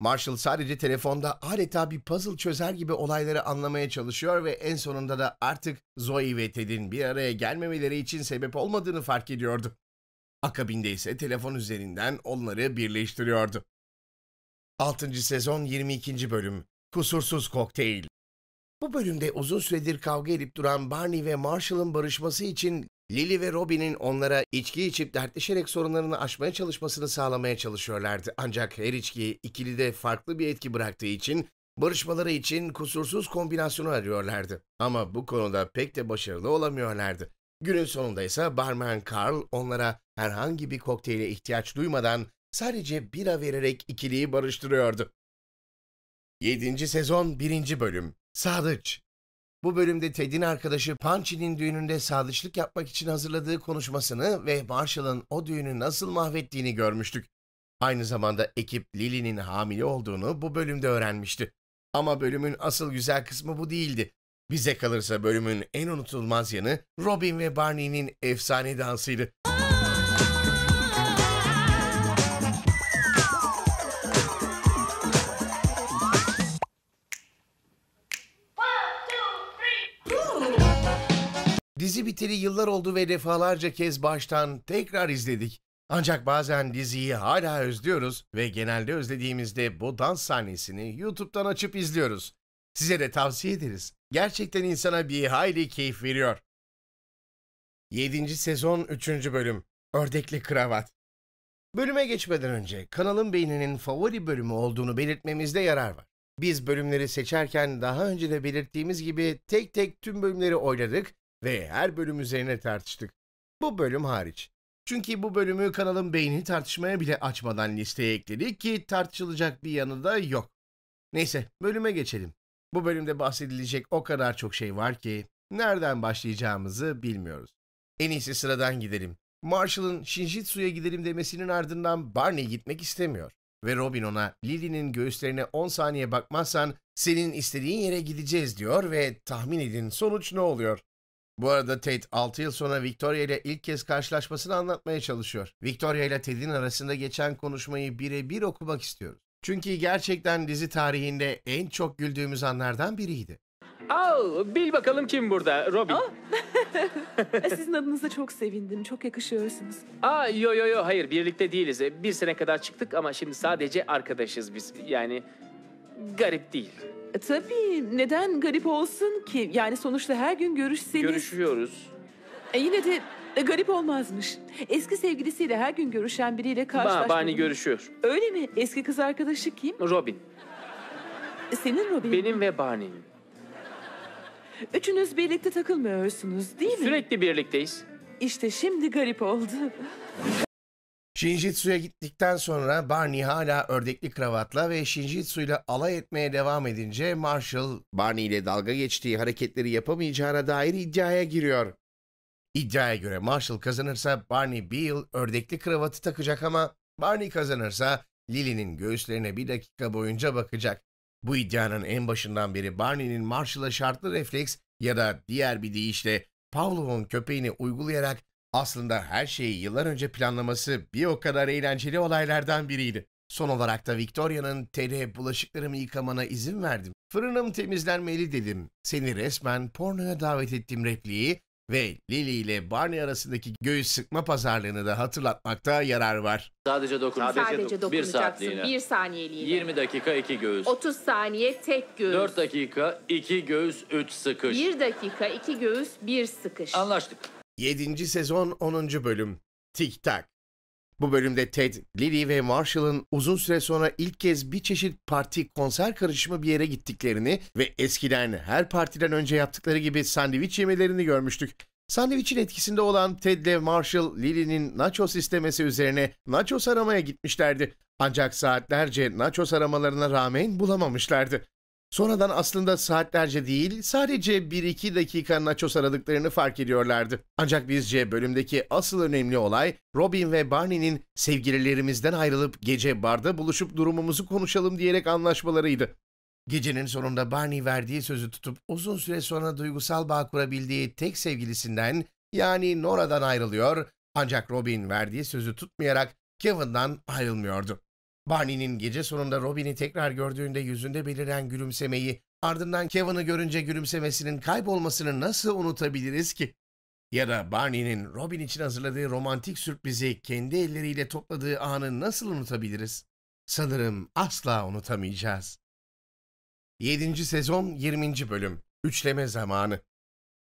Marshall sadece telefonda adeta bir puzzle çözer gibi olayları anlamaya çalışıyor ve en sonunda da artık Zoe ve Ted'in bir araya gelmemeleri için sebep olmadığını fark ediyordu. Akabinde ise telefon üzerinden onları birleştiriyordu. 6. sezon 22. bölüm Kusursuz Kokteyl bu bölümde uzun süredir kavga edip duran Barney ve Marshall'ın barışması için Lily ve Robin'in onlara içki içip dertleşerek sorunlarını aşmaya çalışmasını sağlamaya çalışıyorlardı. Ancak her içki ikilide farklı bir etki bıraktığı için barışmaları için kusursuz kombinasyonu arıyorlardı. Ama bu konuda pek de başarılı olamıyorlardı. Günün sonunda ise barman Carl onlara herhangi bir kokteyle ihtiyaç duymadan sadece bira vererek ikiliyi barıştırıyordu. 7. Sezon 1. Bölüm Sadıç. Bu bölümde Ted'in arkadaşı Panchi'nin düğününde sadıçlık yapmak için hazırladığı konuşmasını ve Marshall'ın o düğünü nasıl mahvettiğini görmüştük. Aynı zamanda ekip Lily'nin hamile olduğunu bu bölümde öğrenmişti. Ama bölümün asıl güzel kısmı bu değildi. Bize kalırsa bölümün en unutulmaz yanı Robin ve Barney'nin efsane dansıydı. Aa! Dizi biteli yıllar oldu ve defalarca kez baştan tekrar izledik. Ancak bazen diziyi hala özlüyoruz ve genelde özlediğimizde bu dans sahnesini YouTube'dan açıp izliyoruz. Size de tavsiye ederiz. Gerçekten insana bir hayli keyif veriyor. 7. sezon 3. bölüm Ördekli Kravat Bölüme geçmeden önce kanalın beyninin favori bölümü olduğunu belirtmemizde yarar var. Biz bölümleri seçerken daha önce de belirttiğimiz gibi tek tek tüm bölümleri oyladık ve her bölüm üzerine tartıştık. Bu bölüm hariç. Çünkü bu bölümü kanalın beyni tartışmaya bile açmadan listeye ekledik ki tartışılacak bir yanı da yok. Neyse bölüme geçelim. Bu bölümde bahsedilecek o kadar çok şey var ki nereden başlayacağımızı bilmiyoruz. En iyisi sıradan gidelim. Marshall'ın Shinjitsu'ya gidelim demesinin ardından Barney gitmek istemiyor. Ve Robin ona Lily'nin göğüslerine 10 saniye bakmazsan senin istediğin yere gideceğiz diyor ve tahmin edin sonuç ne oluyor? Bu arada Tate, 6 yıl sonra Victoria ile ilk kez karşılaşmasını anlatmaya çalışıyor. Victoria ile Ted'in arasında geçen konuşmayı birebir okumak istiyoruz. Çünkü gerçekten dizi tarihinde en çok güldüğümüz anlardan biriydi. Al, bil bakalım kim burada, Robin. Oh. Sizin adınıza çok sevindim. Çok yakışıyorsunuz. Aa, yo yo yo, hayır birlikte değiliz. Ee, bir sene kadar çıktık ama şimdi sadece arkadaşız biz. Yani garip değil. E, tabii neden garip olsun ki? Yani sonuçta her gün görüşseniz... Görüşüyoruz. E, yine de e, garip olmazmış. Eski sevgilisiyle her gün görüşen biriyle Ba, karşılaşmadım. Bani görüşüyor. Öyle mi? Eski kız arkadaşı kim? Robin. E, senin Robin. Benim ve Bani'nin. Üçünüz birlikte takılmıyorsunuz değil mi? Sürekli birlikteyiz. İşte şimdi garip oldu. Shinjitsu'ya gittikten sonra Barney hala ördekli kravatla ve Shinjitsu ile alay etmeye devam edince Marshall, Barney ile dalga geçtiği hareketleri yapamayacağına dair iddiaya giriyor. İddiaya göre Marshall kazanırsa Barney Beal ördekli kravatı takacak ama Barney kazanırsa Lily'nin göğüslerine bir dakika boyunca bakacak. Bu iddianın en başından beri Barney'nin Marshall'a şartlı refleks ya da diğer bir deyişle Pavlov'un köpeğini uygulayarak aslında her şeyi yıllar önce planlaması bir o kadar eğlenceli olaylardan biriydi. Son olarak da Victoria'nın tele bulaşıklarımı yıkamana izin verdim. Fırınım temizlenmeli dedim. Seni resmen pornoya davet ettim repliği ve Lily ile Barney arasındaki göğüs sıkma pazarlığını da hatırlatmakta yarar var. Sadece dokun. Sadece, Sadece dokun. Bir dokunacaksın. bir saniyeliğine. 20 dakika iki göğüs. 30 saniye tek göğüs. 4 dakika iki göğüs üç sıkış. 1 dakika iki göğüs bir sıkış. Anlaştık. 7. sezon 10. bölüm Tik Tak Bu bölümde Ted, Lily ve Marshall'ın uzun süre sonra ilk kez bir çeşit parti konser karışımı bir yere gittiklerini ve eskiden her partiden önce yaptıkları gibi sandviç yemelerini görmüştük. Sandviçin etkisinde olan Ted ve Marshall, Lily'nin nachos istemesi üzerine nachos aramaya gitmişlerdi. Ancak saatlerce nachos aramalarına rağmen bulamamışlardı. Sonradan aslında saatlerce değil, sadece 1-2 dakika nachos aradıklarını fark ediyorlardı. Ancak bizce bölümdeki asıl önemli olay, Robin ve Barney'nin sevgililerimizden ayrılıp gece barda buluşup durumumuzu konuşalım diyerek anlaşmalarıydı. Gecenin sonunda Barney verdiği sözü tutup uzun süre sonra duygusal bağ kurabildiği tek sevgilisinden yani Nora'dan ayrılıyor ancak Robin verdiği sözü tutmayarak Kevin'dan ayrılmıyordu. Barney'nin gece sonunda Robin'i tekrar gördüğünde yüzünde beliren gülümsemeyi, ardından Kevin'ı görünce gülümsemesinin kaybolmasını nasıl unutabiliriz ki? Ya da Barney'nin Robin için hazırladığı romantik sürprizi kendi elleriyle topladığı anı nasıl unutabiliriz? Sanırım asla unutamayacağız. 7. Sezon 20. Bölüm Üçleme Zamanı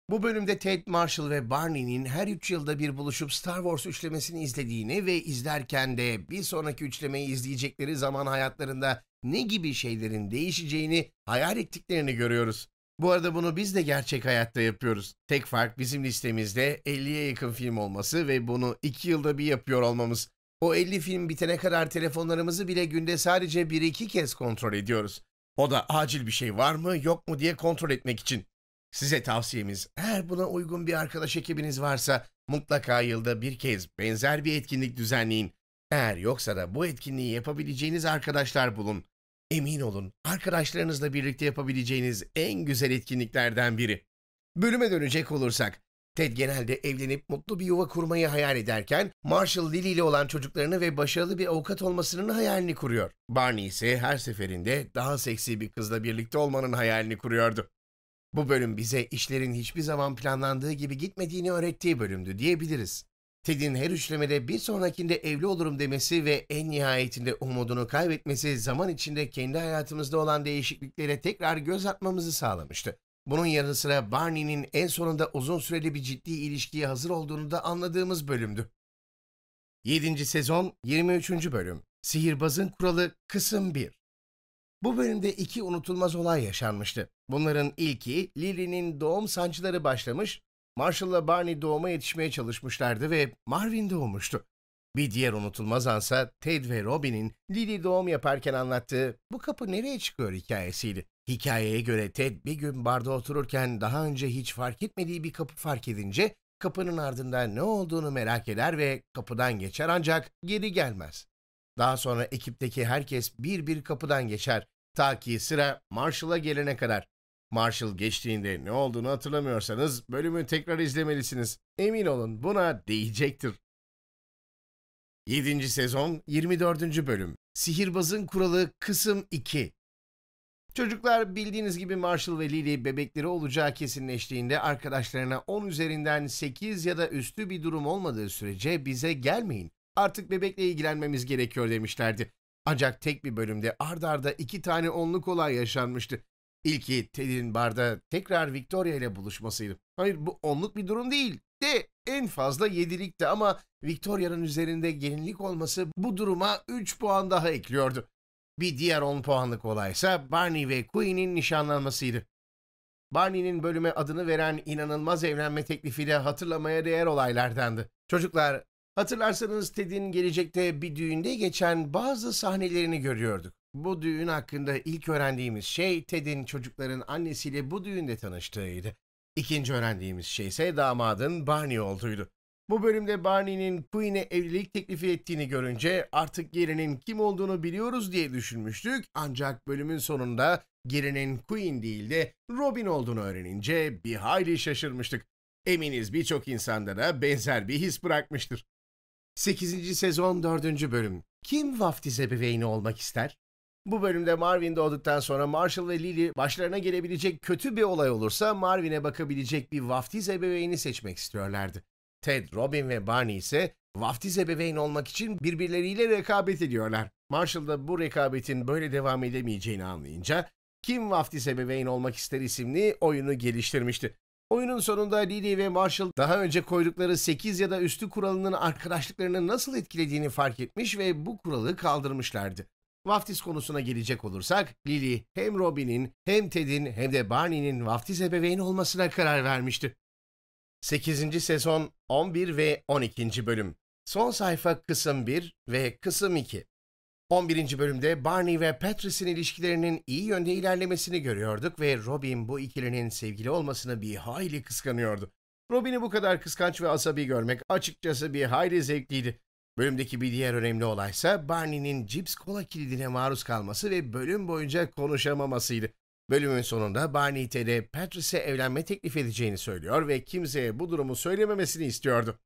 bu bölümde Ted Marshall ve Barney'nin her 3 yılda bir buluşup Star Wars üçlemesini izlediğini ve izlerken de bir sonraki üçlemeyi izleyecekleri zaman hayatlarında ne gibi şeylerin değişeceğini hayal ettiklerini görüyoruz. Bu arada bunu biz de gerçek hayatta yapıyoruz. Tek fark bizim listemizde 50'ye yakın film olması ve bunu 2 yılda bir yapıyor olmamız. O 50 film bitene kadar telefonlarımızı bile günde sadece 1-2 kez kontrol ediyoruz. O da acil bir şey var mı yok mu diye kontrol etmek için. Size tavsiyemiz eğer buna uygun bir arkadaş ekibiniz varsa mutlaka yılda bir kez benzer bir etkinlik düzenleyin. Eğer yoksa da bu etkinliği yapabileceğiniz arkadaşlar bulun. Emin olun arkadaşlarınızla birlikte yapabileceğiniz en güzel etkinliklerden biri. Bölüme dönecek olursak, Ted genelde evlenip mutlu bir yuva kurmayı hayal ederken Marshall Lily ile olan çocuklarını ve başarılı bir avukat olmasının hayalini kuruyor. Barney ise her seferinde daha seksi bir kızla birlikte olmanın hayalini kuruyordu. Bu bölüm bize işlerin hiçbir zaman planlandığı gibi gitmediğini öğrettiği bölümdü diyebiliriz. Ted'in her üçlemede bir sonrakinde evli olurum demesi ve en nihayetinde umudunu kaybetmesi zaman içinde kendi hayatımızda olan değişikliklere tekrar göz atmamızı sağlamıştı. Bunun yanı sıra Barney'nin en sonunda uzun süreli bir ciddi ilişkiye hazır olduğunu da anladığımız bölümdü. 7. sezon 23. bölüm Sihirbazın Kuralı Kısım 1 bu bölümde iki unutulmaz olay yaşanmıştı. Bunların ilki Lily'nin doğum sancıları başlamış, Marshall'la Barney doğuma yetişmeye çalışmışlardı ve Marvin doğmuştu. Bir diğer unutulmaz ansa Ted ve Robin'in Lily doğum yaparken anlattığı bu kapı nereye çıkıyor hikayesiydi. Hikayeye göre Ted bir gün barda otururken daha önce hiç fark etmediği bir kapı fark edince kapının ardında ne olduğunu merak eder ve kapıdan geçer ancak geri gelmez. Daha sonra ekipteki herkes bir bir kapıdan geçer ta ki sıra Marshall'a gelene kadar. Marshall geçtiğinde ne olduğunu hatırlamıyorsanız bölümü tekrar izlemelisiniz. Emin olun buna değecektir. 7. sezon 24. bölüm Sihirbazın Kuralı Kısım 2 Çocuklar bildiğiniz gibi Marshall ve Lily bebekleri olacağı kesinleştiğinde arkadaşlarına 10 üzerinden 8 ya da üstü bir durum olmadığı sürece bize gelmeyin artık bebekle ilgilenmemiz gerekiyor demişlerdi. Ancak tek bir bölümde ard arda iki tane onluk olay yaşanmıştı. İlki Ted'in barda tekrar Victoria ile buluşmasıydı. Hayır bu onluk bir durum değil de en fazla yedilikti ama Victoria'nın üzerinde gelinlik olması bu duruma 3 puan daha ekliyordu. Bir diğer 10 puanlık olaysa Barney ve Queen'in nişanlanmasıydı. Barney'nin bölüme adını veren inanılmaz evlenme teklifi de hatırlamaya değer olaylardandı. Çocuklar Hatırlarsanız Ted'in gelecekte bir düğünde geçen bazı sahnelerini görüyorduk. Bu düğün hakkında ilk öğrendiğimiz şey Ted'in çocukların annesiyle bu düğünde tanıştığıydı. İkinci öğrendiğimiz şey ise damadın Barney olduğuydu. Bu bölümde Barney'nin Queen'e evlilik teklifi ettiğini görünce artık gelinin kim olduğunu biliyoruz diye düşünmüştük. Ancak bölümün sonunda gelinin Queen değil de Robin olduğunu öğrenince bir hayli şaşırmıştık. Eminiz birçok insanda da benzer bir his bırakmıştır. 8. sezon 4. bölüm. Kim vaftiz ebeveyni olmak ister? Bu bölümde Marvin doğduktan sonra Marshall ve Lily başlarına gelebilecek kötü bir olay olursa Marvin'e bakabilecek bir vaftiz ebeveyni seçmek istiyorlardı. Ted, Robin ve Barney ise vaftiz ebeveyn olmak için birbirleriyle rekabet ediyorlar. Marshall da bu rekabetin böyle devam edemeyeceğini anlayınca Kim Vaftiz Ebeveyn Olmak İster isimli oyunu geliştirmişti. Oyunun sonunda Lily ve Marshall daha önce koydukları 8 ya da üstü kuralının arkadaşlıklarını nasıl etkilediğini fark etmiş ve bu kuralı kaldırmışlardı. Vaftiz konusuna gelecek olursak Lily hem Robin'in hem Ted'in hem de Barney'nin vaftiz ebeveyni olmasına karar vermişti. 8. sezon 11 ve 12. bölüm Son sayfa kısım 1 ve kısım 2 11. bölümde Barney ve Patrice'in ilişkilerinin iyi yönde ilerlemesini görüyorduk ve Robin bu ikilinin sevgili olmasını bir hayli kıskanıyordu. Robin'i bu kadar kıskanç ve asabi görmek açıkçası bir hayli zevkliydi. Bölümdeki bir diğer önemli olaysa Barney'nin cips kola kilidine maruz kalması ve bölüm boyunca konuşamamasıydı. Bölümün sonunda Barney Ted'e Patrice'e evlenme teklif edeceğini söylüyor ve kimseye bu durumu söylememesini istiyordu.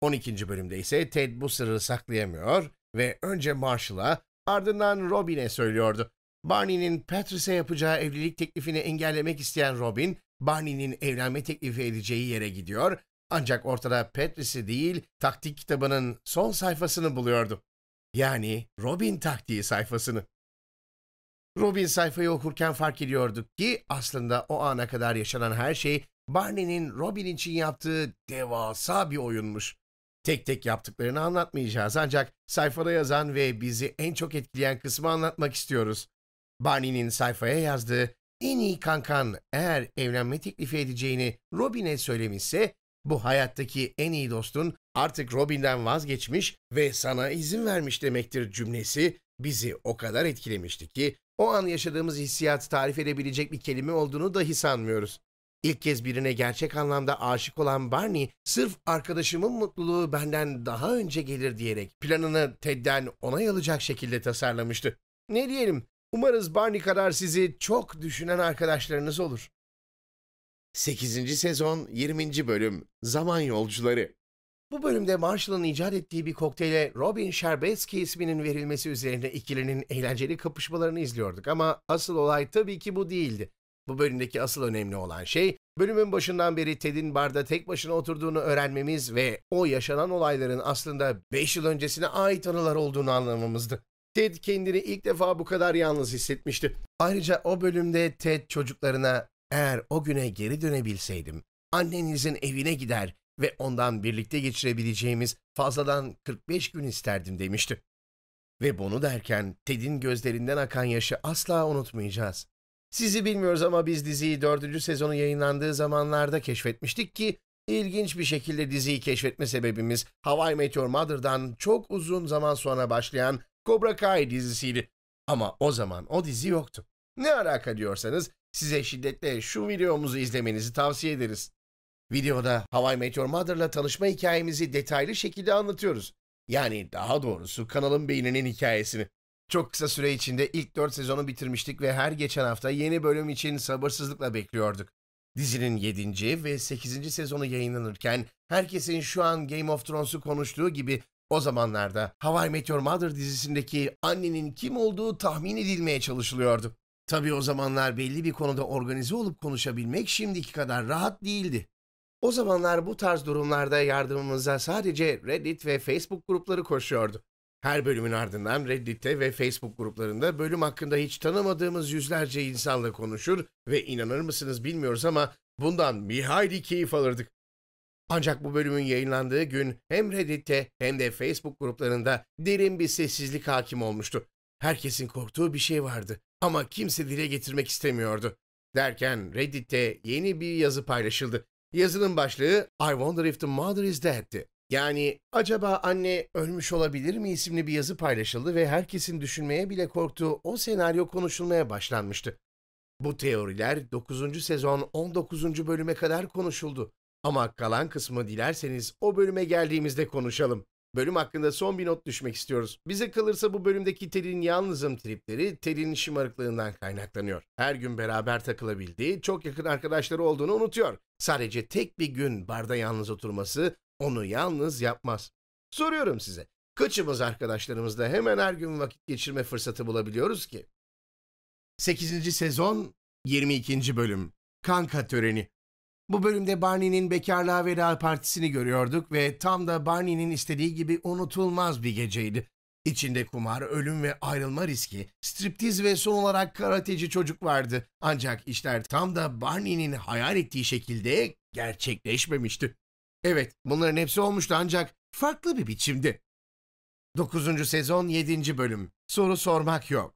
12. bölümde ise Ted bu sırrı saklayamıyor ve önce Marshall'a ardından Robin'e söylüyordu. Barney'nin Patrice'e yapacağı evlilik teklifini engellemek isteyen Robin, Barney'nin evlenme teklifi edeceği yere gidiyor ancak ortada Patrice'i değil taktik kitabının son sayfasını buluyordu. Yani Robin taktiği sayfasını. Robin sayfayı okurken fark ediyorduk ki aslında o ana kadar yaşanan her şey Barney'nin Robin için yaptığı devasa bir oyunmuş. Tek tek yaptıklarını anlatmayacağız ancak sayfada yazan ve bizi en çok etkileyen kısmı anlatmak istiyoruz. Barney'nin sayfaya yazdığı en iyi kankan eğer evlenme teklifi edeceğini Robin'e söylemişse bu hayattaki en iyi dostun artık Robin'den vazgeçmiş ve sana izin vermiş demektir cümlesi bizi o kadar etkilemişti ki o an yaşadığımız hissiyatı tarif edebilecek bir kelime olduğunu dahi sanmıyoruz. İlk kez birine gerçek anlamda aşık olan Barney, sırf arkadaşımın mutluluğu benden daha önce gelir diyerek planını Ted'den onay alacak şekilde tasarlamıştı. Ne diyelim, umarız Barney kadar sizi çok düşünen arkadaşlarınız olur. 8. sezon 20. bölüm Zaman Yolcuları bu bölümde Marshall'ın icat ettiği bir kokteyle Robin Sherbetsky isminin verilmesi üzerine ikilinin eğlenceli kapışmalarını izliyorduk ama asıl olay tabii ki bu değildi. Bu bölümdeki asıl önemli olan şey, bölümün başından beri Ted'in barda tek başına oturduğunu öğrenmemiz ve o yaşanan olayların aslında 5 yıl öncesine ait anılar olduğunu anlamamızdı. Ted kendini ilk defa bu kadar yalnız hissetmişti. Ayrıca o bölümde Ted çocuklarına eğer o güne geri dönebilseydim annenizin evine gider ve ondan birlikte geçirebileceğimiz fazladan 45 gün isterdim demişti. Ve bunu derken Ted'in gözlerinden akan yaşı asla unutmayacağız. Sizi bilmiyoruz ama biz diziyi dördüncü sezonu yayınlandığı zamanlarda keşfetmiştik ki ilginç bir şekilde diziyi keşfetme sebebimiz Hawaii Meteor Mother'dan çok uzun zaman sonra başlayan Cobra Kai dizisiydi. Ama o zaman o dizi yoktu. Ne alaka diyorsanız size şiddetle şu videomuzu izlemenizi tavsiye ederiz. Videoda Hawaii Meteor Mother'la tanışma hikayemizi detaylı şekilde anlatıyoruz. Yani daha doğrusu kanalın beyninin hikayesini. Çok kısa süre içinde ilk 4 sezonu bitirmiştik ve her geçen hafta yeni bölüm için sabırsızlıkla bekliyorduk. Dizinin 7. ve 8. sezonu yayınlanırken herkesin şu an Game of Thrones'u konuştuğu gibi o zamanlarda How I Met Your Mother dizisindeki annenin kim olduğu tahmin edilmeye çalışılıyordu. Tabii o zamanlar belli bir konuda organize olup konuşabilmek şimdiki kadar rahat değildi. O zamanlar bu tarz durumlarda yardımımıza sadece Reddit ve Facebook grupları koşuyordu. Her bölümün ardından Reddit'te ve Facebook gruplarında bölüm hakkında hiç tanımadığımız yüzlerce insanla konuşur ve inanır mısınız bilmiyoruz ama bundan bir hayli keyif alırdık. Ancak bu bölümün yayınlandığı gün hem Reddit'te hem de Facebook gruplarında derin bir sessizlik hakim olmuştu. Herkesin korktuğu bir şey vardı ama kimse dile getirmek istemiyordu. Derken Reddit'te yeni bir yazı paylaşıldı. Yazının başlığı I wonder if the mother is dead'ti. Yani acaba anne ölmüş olabilir mi isimli bir yazı paylaşıldı ve herkesin düşünmeye bile korktuğu o senaryo konuşulmaya başlanmıştı. Bu teoriler 9. sezon 19. bölüme kadar konuşuldu. Ama kalan kısmı dilerseniz o bölüme geldiğimizde konuşalım. Bölüm hakkında son bir not düşmek istiyoruz. Bize kalırsa bu bölümdeki Ter'in yalnızım tripleri Ter'in şımarıklığından kaynaklanıyor. Her gün beraber takılabildiği, çok yakın arkadaşları olduğunu unutuyor. Sadece tek bir gün barda yalnız oturması onu yalnız yapmaz. Soruyorum size. Kaçımız arkadaşlarımızla hemen her gün vakit geçirme fırsatı bulabiliyoruz ki? 8. sezon 22. bölüm Kanka Töreni Bu bölümde Barney'nin bekarlığa veda partisini görüyorduk ve tam da Barney'nin istediği gibi unutulmaz bir geceydi. İçinde kumar, ölüm ve ayrılma riski, striptiz ve son olarak karateci çocuk vardı. Ancak işler tam da Barney'nin hayal ettiği şekilde gerçekleşmemişti. Evet, bunların hepsi olmuştu ancak farklı bir biçimde. 9. sezon 7. bölüm. Soru sormak yok.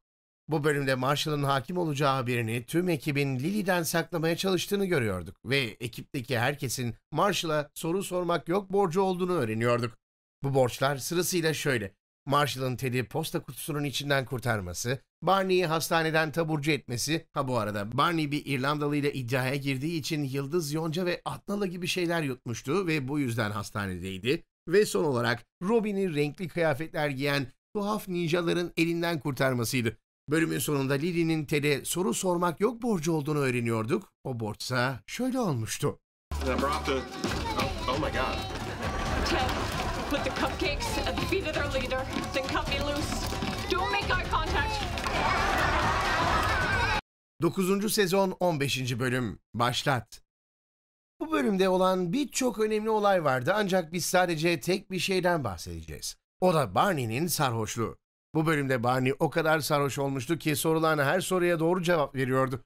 Bu bölümde Marshall'ın hakim olacağı haberini tüm ekibin Lily'den saklamaya çalıştığını görüyorduk ve ekipteki herkesin Marshall'a soru sormak yok borcu olduğunu öğreniyorduk. Bu borçlar sırasıyla şöyle. Marshall'ın Ted'i posta kutusunun içinden kurtarması, Barney'i hastaneden taburcu etmesi, ha bu arada Barney bir İrlandalı ile iddiaya girdiği için yıldız yonca ve atnala gibi şeyler yutmuştu ve bu yüzden hastanedeydi. Ve son olarak Robin'in renkli kıyafetler giyen tuhaf ninjaların elinden kurtarmasıydı. Bölümün sonunda Lily'nin Ted'e soru sormak yok borcu olduğunu öğreniyorduk. O borçsa şöyle olmuştu. Oh, oh put the cupcakes at the feet of their leader, then cut me loose. Don't make eye contact. 9. sezon 15. bölüm başlat. Bu bölümde olan birçok önemli olay vardı ancak biz sadece tek bir şeyden bahsedeceğiz. O da Barney'nin sarhoşluğu. Bu bölümde Barney o kadar sarhoş olmuştu ki sorulan her soruya doğru cevap veriyordu.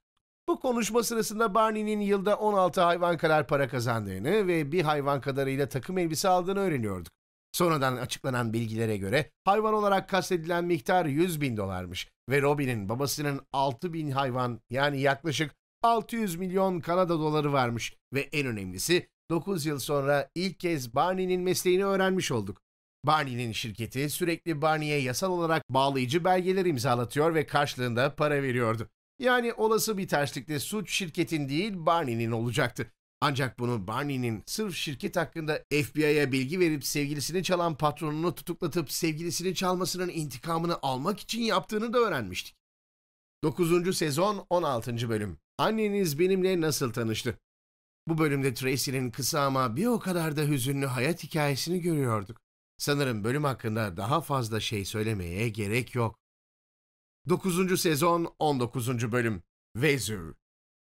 Bu konuşma sırasında Barney'nin yılda 16 hayvan kadar para kazandığını ve bir hayvan kadarıyla takım elbise aldığını öğreniyorduk. Sonradan açıklanan bilgilere göre hayvan olarak kastedilen miktar 100 bin dolarmış ve Robin'in babasının 6 bin hayvan yani yaklaşık 600 milyon Kanada doları varmış ve en önemlisi 9 yıl sonra ilk kez Barney'nin mesleğini öğrenmiş olduk. Barney'nin şirketi sürekli Barney'e yasal olarak bağlayıcı belgeler imzalatıyor ve karşılığında para veriyordu. Yani olası bir terslikte suç şirketin değil Barney'nin olacaktı. Ancak bunu Barney'nin sırf şirket hakkında FBI'ya bilgi verip sevgilisini çalan patronunu tutuklatıp sevgilisini çalmasının intikamını almak için yaptığını da öğrenmiştik. 9. sezon 16. bölüm Anneniz benimle nasıl tanıştı? Bu bölümde Tracy'nin kısa ama bir o kadar da hüzünlü hayat hikayesini görüyorduk. Sanırım bölüm hakkında daha fazla şey söylemeye gerek yok. 9. sezon 19. bölüm Vezür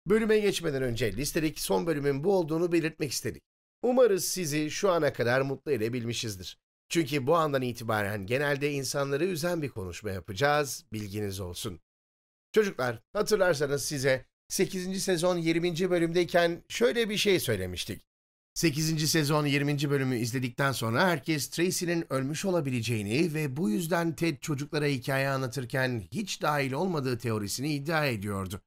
Bölüme geçmeden önce listelik son bölümün bu olduğunu belirtmek istedik. Umarız sizi şu ana kadar mutlu edebilmişizdir. Çünkü bu andan itibaren genelde insanları üzen bir konuşma yapacağız, bilginiz olsun. Çocuklar, hatırlarsanız size 8. sezon 20. bölümdeyken şöyle bir şey söylemiştik. 8. sezon 20. bölümü izledikten sonra herkes Tracy'nin ölmüş olabileceğini ve bu yüzden Ted çocuklara hikaye anlatırken hiç dahil olmadığı teorisini iddia ediyordu.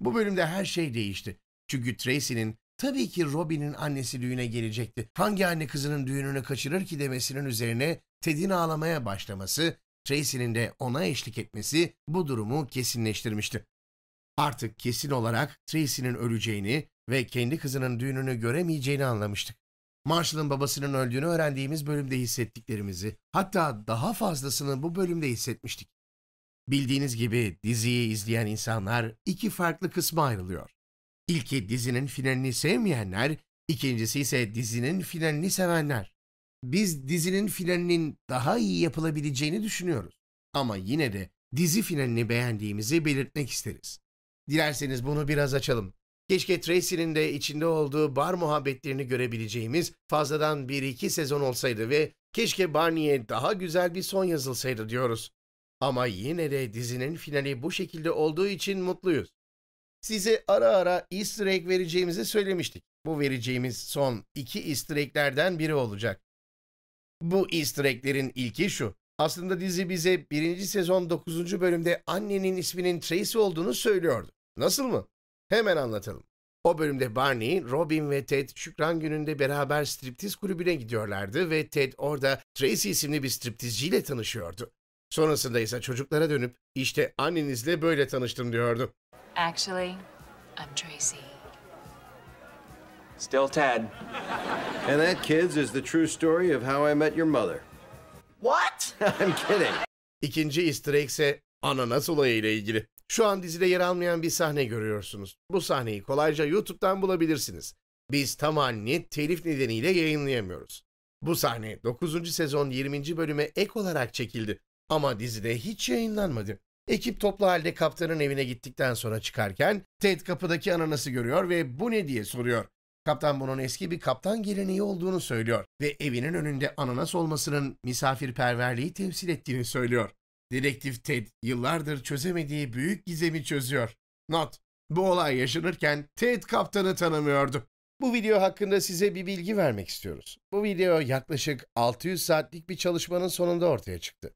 Bu bölümde her şey değişti. Çünkü Tracy'nin tabii ki Robin'in annesi düğüne gelecekti. Hangi anne kızının düğününü kaçırır ki demesinin üzerine Ted'in ağlamaya başlaması, Tracy'nin de ona eşlik etmesi bu durumu kesinleştirmişti. Artık kesin olarak Tracy'nin öleceğini ve kendi kızının düğününü göremeyeceğini anlamıştık. Marshall'ın babasının öldüğünü öğrendiğimiz bölümde hissettiklerimizi, hatta daha fazlasını bu bölümde hissetmiştik. Bildiğiniz gibi diziyi izleyen insanlar iki farklı kısma ayrılıyor. İlki dizinin finalini sevmeyenler, ikincisi ise dizinin finalini sevenler. Biz dizinin finalinin daha iyi yapılabileceğini düşünüyoruz. Ama yine de dizi finalini beğendiğimizi belirtmek isteriz. Dilerseniz bunu biraz açalım. Keşke Tracy'nin de içinde olduğu bar muhabbetlerini görebileceğimiz fazladan bir iki sezon olsaydı ve keşke Barney'e daha güzel bir son yazılsaydı diyoruz. Ama yine de dizinin finali bu şekilde olduğu için mutluyuz. Size ara ara easter egg vereceğimizi söylemiştik. Bu vereceğimiz son iki easter egg'lerden biri olacak. Bu easter egg'lerin ilki şu. Aslında dizi bize birinci sezon 9. bölümde annenin isminin Tracy olduğunu söylüyordu. Nasıl mı? Hemen anlatalım. O bölümde Barney, Robin ve Ted Şükran gününde beraber striptiz kulübüne gidiyorlardı ve Ted orada Tracy isimli bir striptizciyle tanışıyordu. Sonrasında ise çocuklara dönüp işte annenizle böyle tanıştım diyordu. Actually, I'm Tracy. Still Ted. And that, kids, is the true story of how I met your mother. What? I'm kidding. İkinci easter egg ise ananas olayı ile ilgili. Şu an dizide yer almayan bir sahne görüyorsunuz. Bu sahneyi kolayca YouTube'dan bulabilirsiniz. Biz tam halini telif nedeniyle yayınlayamıyoruz. Bu sahne 9. sezon 20. bölüme ek olarak çekildi. Ama dizide hiç yayınlanmadı. Ekip toplu halde kaptanın evine gittikten sonra çıkarken Ted kapıdaki ananası görüyor ve bu ne diye soruyor. Kaptan bunun eski bir kaptan geleneği olduğunu söylüyor ve evinin önünde ananas olmasının misafirperverliği temsil ettiğini söylüyor. Dedektif Ted yıllardır çözemediği büyük gizemi çözüyor. Not: Bu olay yaşanırken Ted kaptanı tanımıyordu. Bu video hakkında size bir bilgi vermek istiyoruz. Bu video yaklaşık 600 saatlik bir çalışmanın sonunda ortaya çıktı.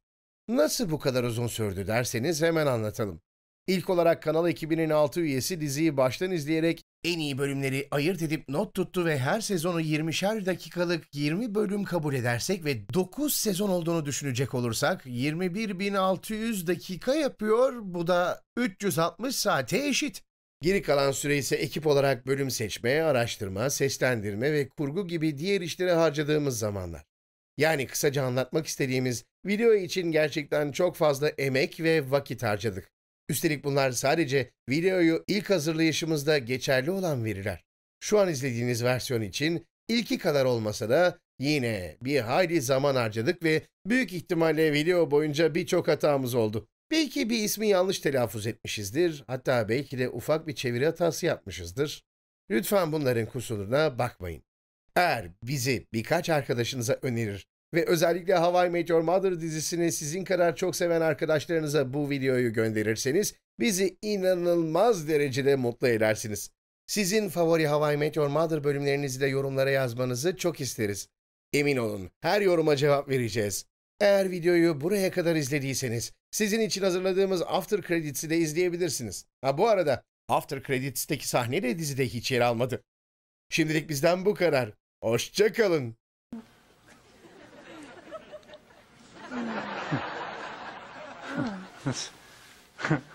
Nasıl bu kadar uzun sürdü derseniz hemen anlatalım. İlk olarak kanal ekibinin 6 üyesi diziyi baştan izleyerek en iyi bölümleri ayırt edip not tuttu ve her sezonu 20'şer dakikalık 20 bölüm kabul edersek ve 9 sezon olduğunu düşünecek olursak 21.600 dakika yapıyor. Bu da 360 saate eşit. Geri kalan süre ise ekip olarak bölüm seçmeye, araştırma, seslendirme ve kurgu gibi diğer işlere harcadığımız zamanlar. Yani kısaca anlatmak istediğimiz video için gerçekten çok fazla emek ve vakit harcadık. Üstelik bunlar sadece videoyu ilk hazırlayışımızda geçerli olan veriler. Şu an izlediğiniz versiyon için ilki kadar olmasa da yine bir hayli zaman harcadık ve büyük ihtimalle video boyunca birçok hatamız oldu. Belki bir ismi yanlış telaffuz etmişizdir, hatta belki de ufak bir çeviri hatası yapmışızdır. Lütfen bunların kusuruna bakmayın. Eğer bizi birkaç arkadaşınıza önerir ve özellikle Hawaii Meteor Mother dizisini sizin kadar çok seven arkadaşlarınıza bu videoyu gönderirseniz bizi inanılmaz derecede mutlu edersiniz. Sizin favori Hawaii Meteor Mother bölümlerinizi de yorumlara yazmanızı çok isteriz. Emin olun her yoruma cevap vereceğiz. Eğer videoyu buraya kadar izlediyseniz sizin için hazırladığımız After Credits'i de izleyebilirsiniz. Ha bu arada After Credits'teki sahne de dizide hiç yer almadı. Şimdilik bizden bu kadar. Hoşçakalın. kalın.